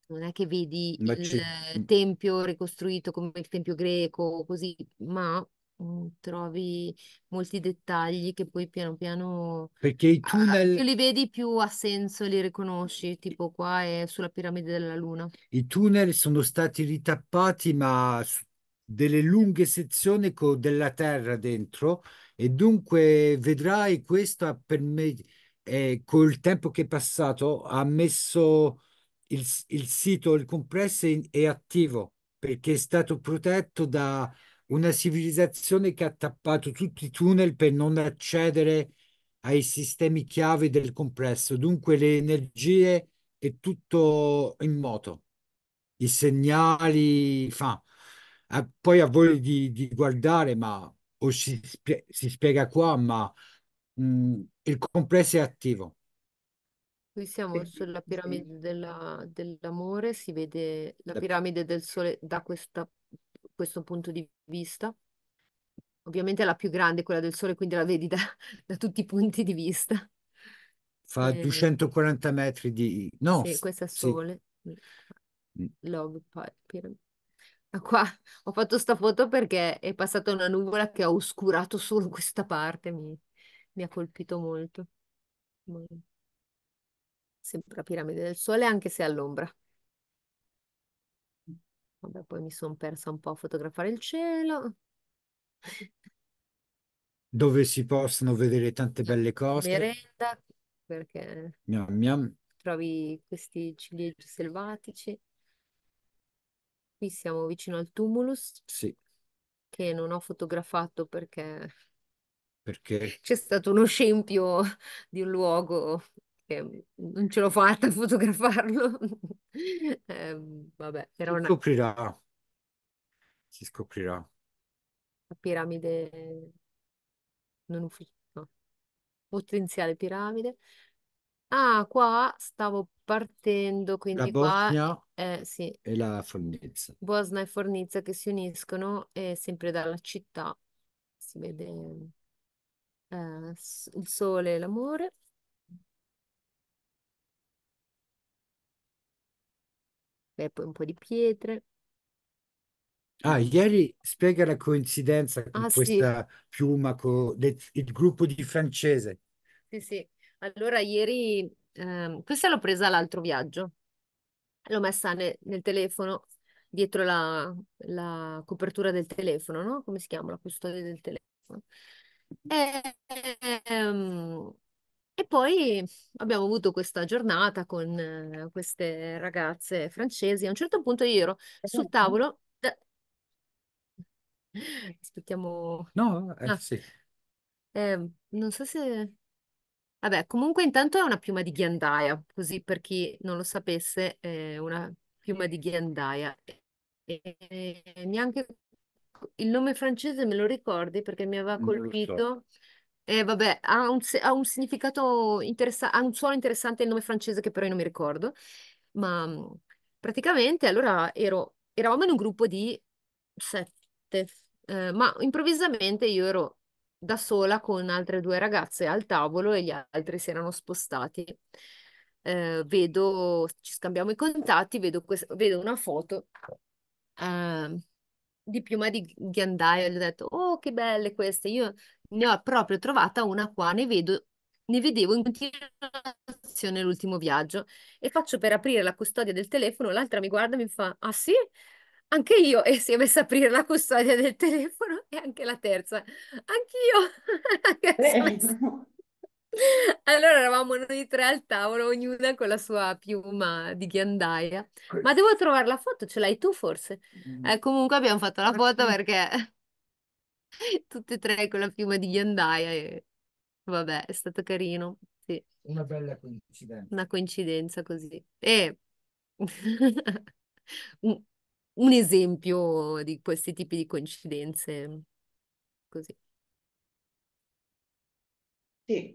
non è che vedi Ma il tempio ricostruito come il tempio greco, così, ma Mm, trovi molti dettagli che poi piano piano Perché i ah, ah, tunnel, più li vedi più ha senso, li riconosci, tipo qua è sulla piramide della Luna. i tunnel sono stati ritappati, ma delle lunghe sezioni con della terra dentro, e dunque vedrai questa per me, eh, col tempo che è passato, ha messo il, il sito, il compresso è, è attivo perché è stato protetto da una civilizzazione che ha tappato tutti i tunnel per non accedere ai sistemi chiave del complesso, dunque le energie è tutto in moto, i segnali fa. A, poi a voi di, di guardare, ma o si, spie si spiega qua, ma mh, mm, il complesso è attivo. Qui siamo sulla piramide dell'amore, si vede la piramide del sole da questa questo punto di vista. Ovviamente la più grande è quella del Sole, quindi la vedi da, da tutti i punti di vista. Fa eh, 240 metri di... No, sì, questa è Sole. Sì. Mm. Log Pyramid. Qua ho fatto sta foto perché è passata una nuvola che ha oscurato solo questa parte, mi, mi ha colpito molto. Sembra piramide del sole anche se all'ombra. Vabbè, poi mi sono persa un po' a fotografare il cielo. dove si possono vedere tante cioè, belle cose. Merenda, perché Miam, miam. trovi questi ciliegi selvatici. Qui siamo vicino al tumulus, Sì, che non ho fotografato perché c'è stato uno scempio di un luogo non ce l'ho fatta a fotografarlo. eh, vabbè, era Si scoprirà, si scoprirà. La piramide non ufficiale, no. Potenziale piramide. Ah, qua stavo partendo, La quindi qua Bosnia eh, sì, e la Fornezza. Bosna e Fornizia che si uniscono e sempre dalla città. Si vede eh, il sole e l'amore. e poi un po' di pietre. Ah, ieri spiega la coincidenza con Ah, sì, questa piuma con il gruppo di francese. sì, sì. Allora, ieri, ehm, questa l'ho presa all'altro viaggio. l'ho messa ne- nel telefono, dietro la, la copertura del telefono, no? Come si chiama? La custodia del telefono. E, ehm, e poi abbiamo avuto questa giornata con eh, queste ragazze francesi. A un certo punto io ero sul certo. tavolo. da- Aspettiamo. No, eh, ah, sì. eh, non so se. Vabbè, comunque intanto è una piuma di ghiandaia, così per chi non lo sapesse, è una piuma di ghiandaia. E- e neanche il nome francese me lo ricordi perché mi aveva Non colpito. Eh, vabbè, ha un, ha un significato interessante, ha un suono interessante il nome francese che però io non mi ricordo, ma mm, praticamente allora ero- eravamo in un gruppo di sette, eh, ma improvvisamente io ero da sola con altre due ragazze al tavolo e gli altri si erano spostati. Eh, vedo, ci scambiamo i contatti, vedo, quest- vedo una foto eh, di piuma di ghiandaio, gli ho detto, oh, che belle queste, io ne ho proprio trovata una qua, ne vedo ne vedevo in continuazione l'ultimo viaggio e faccio per aprire la custodia del telefono, l'altra mi guarda e mi fa, ah sì? Anche io e si è messa a aprire la custodia del telefono e anche la terza, anch'io. allora eravamo noi tre al tavolo, ognuna con la sua piuma di ghiandaia. Ma devo trovare la foto, ce l'hai tu forse? Mm. Eh, comunque abbiamo fatto la foto perché Tutte e tre con la piuma di ghiandaia e vabbè, è stato carino. Sì. Una bella coincidenza. Una coincidenza così. E un, esempio di questi tipi di coincidenze così. Sì.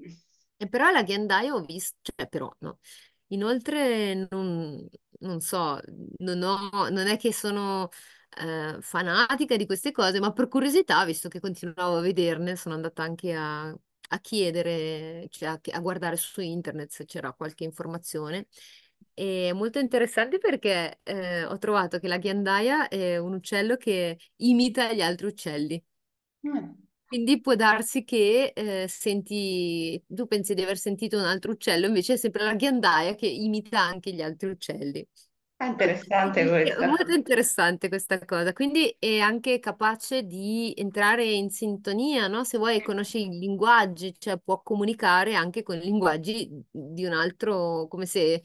però la ghiandaia ho visto, cioè però no. Inoltre non, non so, non, ho, non è che sono eh, fanatica di queste cose, ma per curiosità, visto che continuavo a vederne, sono andata anche a, a chiedere, cioè a, a guardare su internet se c'era qualche informazione. È molto interessante perché eh, ho trovato che la ghiandaia è un uccello che imita gli altri uccelli. Mm. Quindi può darsi che eh, senti, tu pensi di aver sentito un altro uccello, invece è sempre la ghiandaia che imita anche gli altri uccelli interessante È questa. molto interessante questa cosa, quindi è anche capace di entrare in sintonia, no? Se vuoi conosci i linguaggi, cioè può comunicare anche con i linguaggi di un altro, come se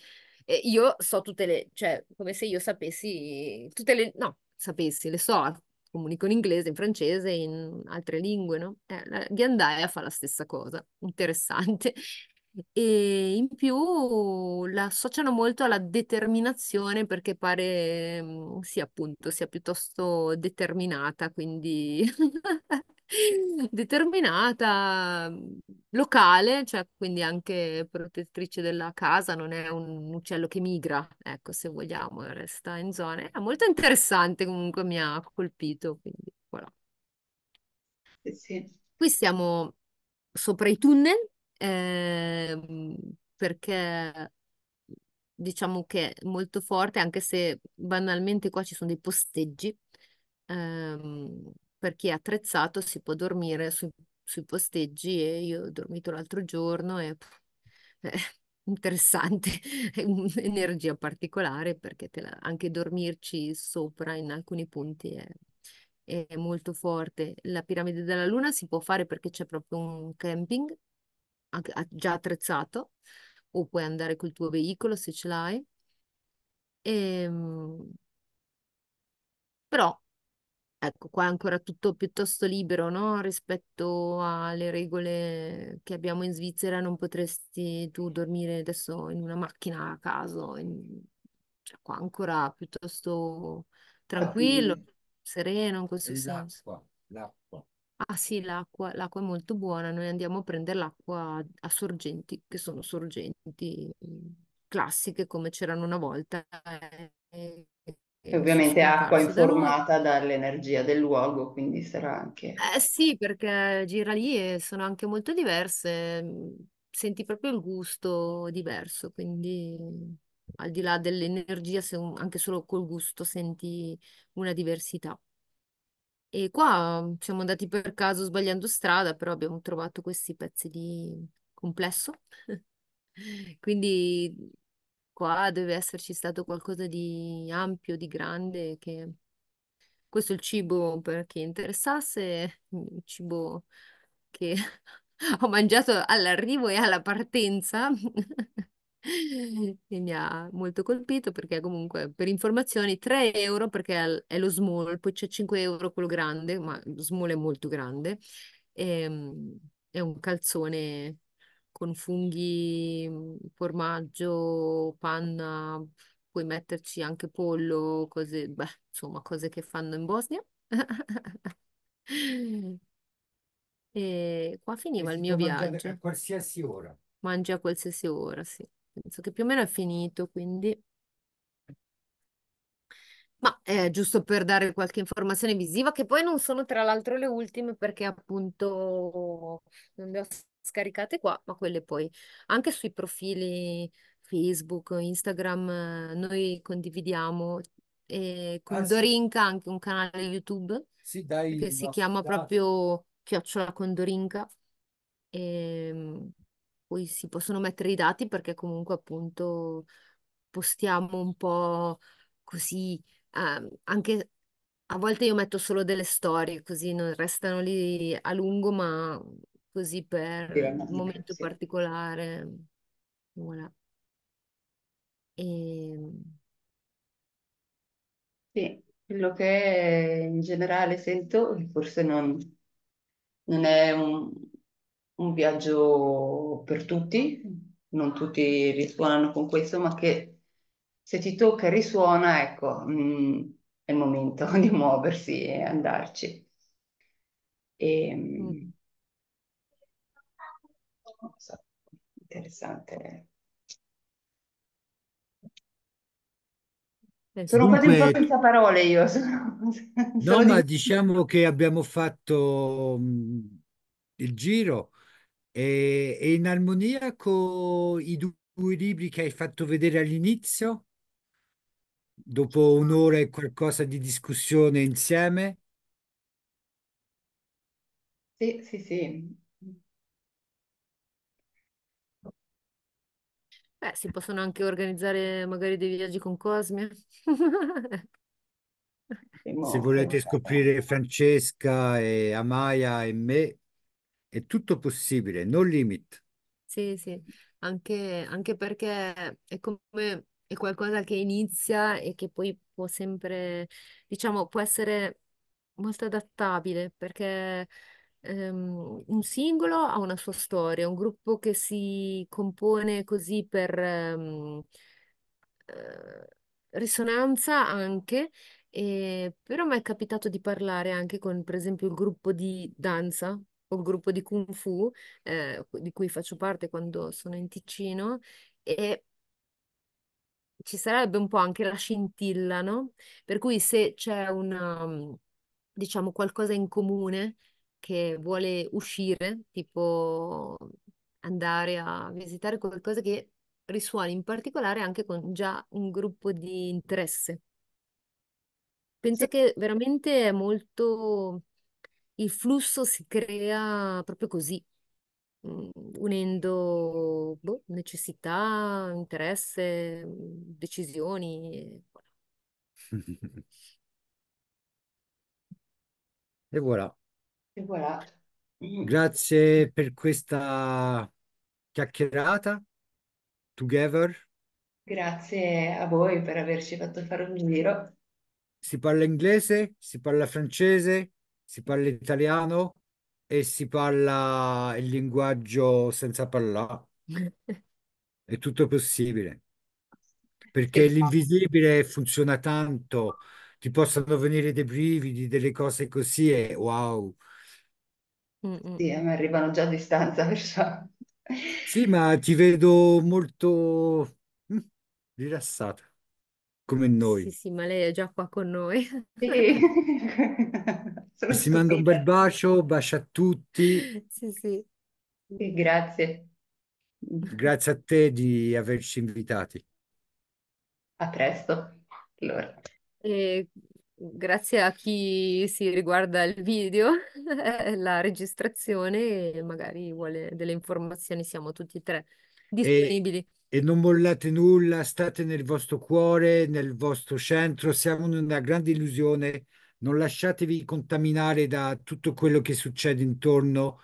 io so tutte le, cioè come se io sapessi tutte le, no, sapessi, le so, comunico in inglese, in francese, in altre lingue, no? Eh, la ghiandaia fa la stessa cosa, interessante. E in più la associano molto alla determinazione perché pare mh, mm, appunto, sia piuttosto determinata, quindi determinata, mm, locale, cioè quindi anche protettrice della casa, non è un uccello che migra, ecco, se vogliamo, resta in zone. È molto interessante comunque, mi ha colpito, quindi voilà. Qui siamo sopra i tunnel eh, perché diciamo che è molto forte, anche se banalmente qua ci sono dei posteggi, ehm, per chi è attrezzato si può dormire su, sui posteggi e io ho dormito l'altro giorno e eh, è interessante, è un'energia particolare perché la, anche dormirci sopra in alcuni punti è, è molto forte. La piramide della luna si può fare perché c'è proprio un camping già attrezzato o puoi andare col tuo veicolo se ce l'hai. E, ehm, però ecco qua è ancora tutto piuttosto libero no? rispetto alle regole che abbiamo in Svizzera non potresti tu dormire adesso in una macchina a caso in... cioè, qua ancora piuttosto ah, tranquillo sereno in questo esatto. senso Ah sì, l'acqua, è molto buona, noi andiamo a prendere l'acqua a sorgenti, che sono sorgenti mm, classiche come c'erano una volta. eh, E eh, ovviamente acqua spostarsi da Roma. informata dall'energia del luogo, quindi sarà anche... Eh sì, perché gira lì e sono anche molto diverse, mm, senti proprio il gusto diverso, quindi al di là dell'energia, anche solo col gusto senti una diversità. E qua mhmm, siamo andati per caso sbagliando strada, però abbiamo trovato questi pezzi di complesso. Quindi qua deve esserci stato qualcosa di ampio, di grande, che questo è il cibo per chi interessasse, il cibo che ho mangiato all'arrivo e alla partenza. e mi ha molto colpito perché comunque per informazioni 3 euro perché è lo small, poi c'è 5 euro quello grande, ma lo small è molto grande, ehm, è un calzone con funghi, mm, formaggio, panna, puoi metterci anche pollo, cose, beh, insomma, cose che fanno in Bosnia. E qua finiva e il mio viaggio. A qualsiasi ora. Mangia a qualsiasi ora, sì penso che più o meno è finito, quindi... Ma eh, giusto per dare qualche informazione visiva, che poi non sono tra l'altro le ultime perché appunto non le ho scaricate qua, ma quelle poi anche sui profili Facebook, Instagram, noi condividiamo e con ah, Dorinka sì. anche un canale YouTube sì, dai, che si chiama dati. proprio Chiocciola con Dorinca. E, ehm, cui si possono mettere i dati perché comunque appunto postiamo un po' così, eh, anche a volte io metto solo delle storie così non restano lì a lungo, ma così per un momento sì. particolare. Voilà. E... Ehm sì, quello che in generale sento, forse non, non è un, un viaggio per tutti, non tutti risuonano con questo, ma che se ti tocca e risuona, ecco, mh, mm, è il momento di muoversi e andarci. E, ehm, mm. so, interessante. Sono Dunque, quasi un po' senza parole io. Sono, sono no, di... ma diciamo che abbiamo fatto mm, il giro e, e in armonia con i due libri che hai fatto vedere all'inizio, dopo un'ora e qualcosa di discussione insieme? Sì, sì, sì. Beh, si possono anche organizzare magari dei viaggi con Cosmia. Se volete scoprire Francesca e Amaya e me, è tutto possibile, no limit. Sì, sì, anche, anche perché è come è qualcosa che inizia e che poi può sempre, diciamo, può essere molto adattabile perché ehm, un singolo ha una sua storia, un gruppo che si compone così per ehm, eh, risonanza anche, e, eh, però mi è capitato di parlare anche con, per esempio, il gruppo di danza col gruppo di Kung Fu, eh, di cui faccio parte quando sono in Ticino, e ci sarebbe un po' anche la scintilla, no? Per cui se c'è una, um, diciamo, qualcosa in comune che vuole uscire, tipo andare a visitare qualcosa che risuoni in particolare anche con già un gruppo di interesse. Penso che veramente è molto il flusso si crea proprio così, mm, unendo boh, necessità, interesse, mm, decisioni. E voilà. E voilà. Mm, grazie per questa chiacchierata. Together. Grazie a voi per averci fatto fare un giro. Si parla inglese, si parla francese, si parla italiano e si parla il linguaggio senza parlare. È tutto possibile. Perché esatto. l'invisibile funziona tanto, ti possono venire dei brividi, delle cose così e wow. Mm, mm, sì, a mm. me arrivano già a distanza, perciò. Sì, ma ti vedo molto rilassata, come noi. Sì, sì, ma lei è già qua con noi. Sì. Sono Ti mando un bel bacio, bacio a tutti. Sì, sì. Sì, Grazie. Grazie a te di averci invitati. A presto. Allora. E grazie a chi si riguarda il video, la registrazione e magari vuole delle informazioni, siamo tutti e tre disponibili. E, e non mollate nulla, state nel vostro cuore, nel vostro centro, siamo in una grande illusione non lasciatevi contaminare da tutto quello che succede intorno.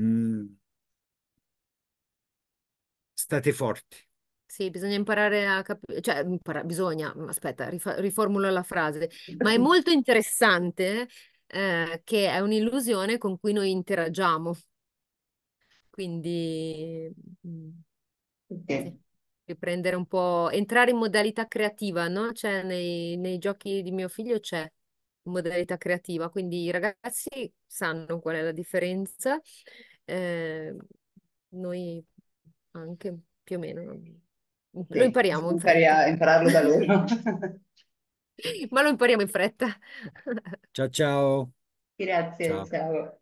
Mm. State forti. Sì, bisogna imparare a capire, cioè impara- bisogna, aspetta, rifa- riformulo la frase, ma è molto interessante eh, che è un'illusione con cui noi interagiamo. Quindi mm, okay. riprendere un po', entrare in modalità creativa, no? Cioè nei, nei giochi di mio figlio c'è modalità creativa, quindi i ragazzi sanno qual è la differenza, eh, noi anche più o meno lo impariamo. Sì, a impararlo da loro. Ma lo impariamo in fretta. Ciao ciao. Grazie, ciao. ciao.